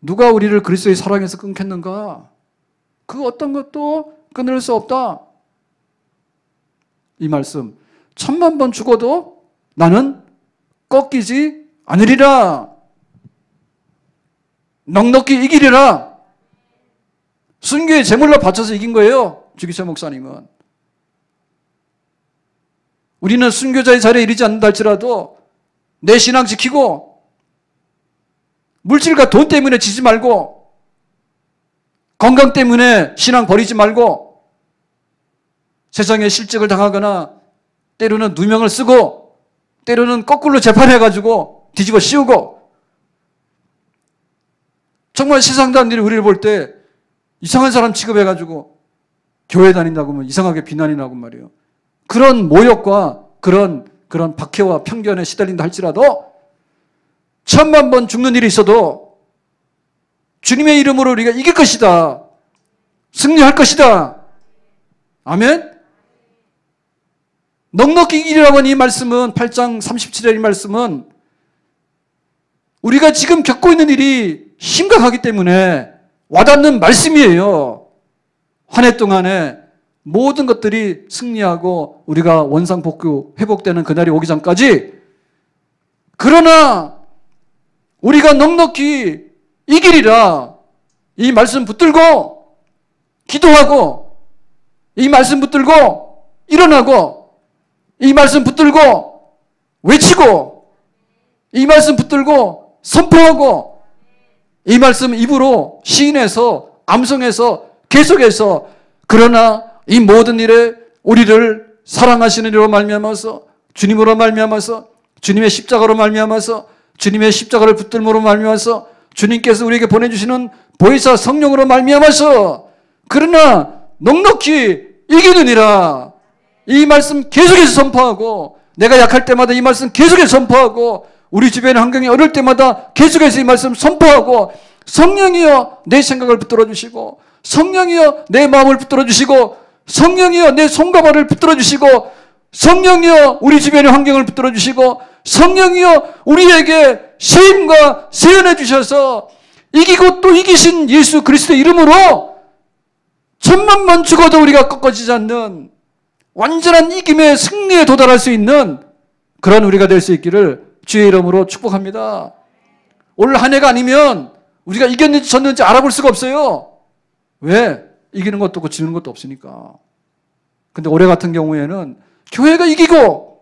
누가 우리를 그리스도의 사랑에서 끊겠는가? 그 어떤 것도 끊을 수 없다. 이 말씀. 천만 번 죽어도 나는 꺾이지 않으리라. 넉넉히 이기리라. 순교의 제물로 바쳐서 이긴 거예요. 주기철 목사님은. 우리는 순교자의 자리에 이르지 않는다 할지라도 내 신앙 지키고 물질과 돈 때문에 지지 말고 건강 때문에 신앙 버리지 말고 세상에 실직을 당하거나 때로는 누명을 쓰고 때로는 거꾸로 재판해가지고 뒤집어 씌우고 정말 세상 단들이 우리를 볼 때 이상한 사람 취급해가지고 교회 다닌다고 하면 이상하게 비난이 나고 말이에요. 그런 모욕과 그런 그런 박해와 편견에 시달린다 할지라도 천만 번 죽는 일이 있어도 주님의 이름으로 우리가 이길 것이다. 승리할 것이다. 아멘? 넉넉히 일하라는 이 말씀은 8장 37절 이 말씀은 우리가 지금 겪고 있는 일이 심각하기 때문에 와닿는 말씀이에요. 한 해 동안에 모든 것들이 승리하고 우리가 원상복구 회복되는 그날이 오기 전까지 그러나 우리가 넉넉히 이기리라 이 말씀 붙들고 기도하고 이 말씀 붙들고 일어나고 이 말씀 붙들고 외치고 이 말씀 붙들고 선포하고 이 말씀 입으로 시인해서 암송해서 계속해서 그러나 이 모든 일에 우리를 사랑하시는 이로 말미암아서 주님으로 말미암아서 주님의 십자가로 말미암아서 주님의 십자가를 붙들므로 말미암아서 주님께서 우리에게 보내주시는 보이사 성령으로 말미암아서 그러나 넉넉히 이기느니라 이 말씀 계속해서 선포하고 내가 약할 때마다 이 말씀 계속해서 선포하고 우리 주변 환경이 어려울 때마다 계속해서 이 말씀 선포하고 성령이여 내 생각을 붙들어 주시고 성령이여 내 마음을 붙들어 주시고 성령이여 내 손과 발을 붙들어 주시고 성령이여 우리 주변의 환경을 붙들어 주시고 성령이여 우리에게 세임과 세연해 주셔서 이기고 또 이기신 예수 그리스도의 이름으로 천만만 죽어도 우리가 꺾어지지 않는 완전한 이김의 승리에 도달할 수 있는 그런 우리가 될 수 있기를 주의 이름으로 축복합니다. 올 한 해가 아니면 우리가 이겼는지 졌는지 알아볼 수가 없어요. 왜? 이기는 것도 없고 지는 것도 없으니까. 근데 올해 같은 경우에는 교회가 이기고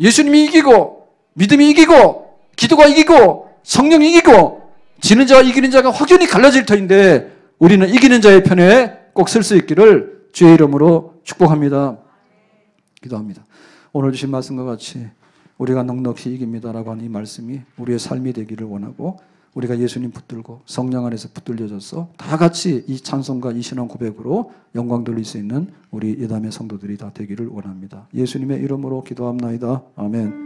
예수님이 이기고 믿음이 이기고 기도가 이기고 성령이 이기고 지는 자와 이기는 자가 확연히 갈라질 터인데 우리는 이기는 자의 편에 꼭 설 수 있기를 주의 이름으로 축복합니다. 기도합니다. 오늘 주신 말씀과 같이 우리가 넉넉히 이깁니다라고 하는 이 말씀이 우리의 삶이 되기를 원하고 우리가 예수님 붙들고 성령 안에서 붙들려져서 다 같이 이 찬송과 이 신앙 고백으로 영광 돌릴 수 있는 우리 예담의 성도들이 다 되기를 원합니다. 예수님의 이름으로 기도합나이다. 아멘.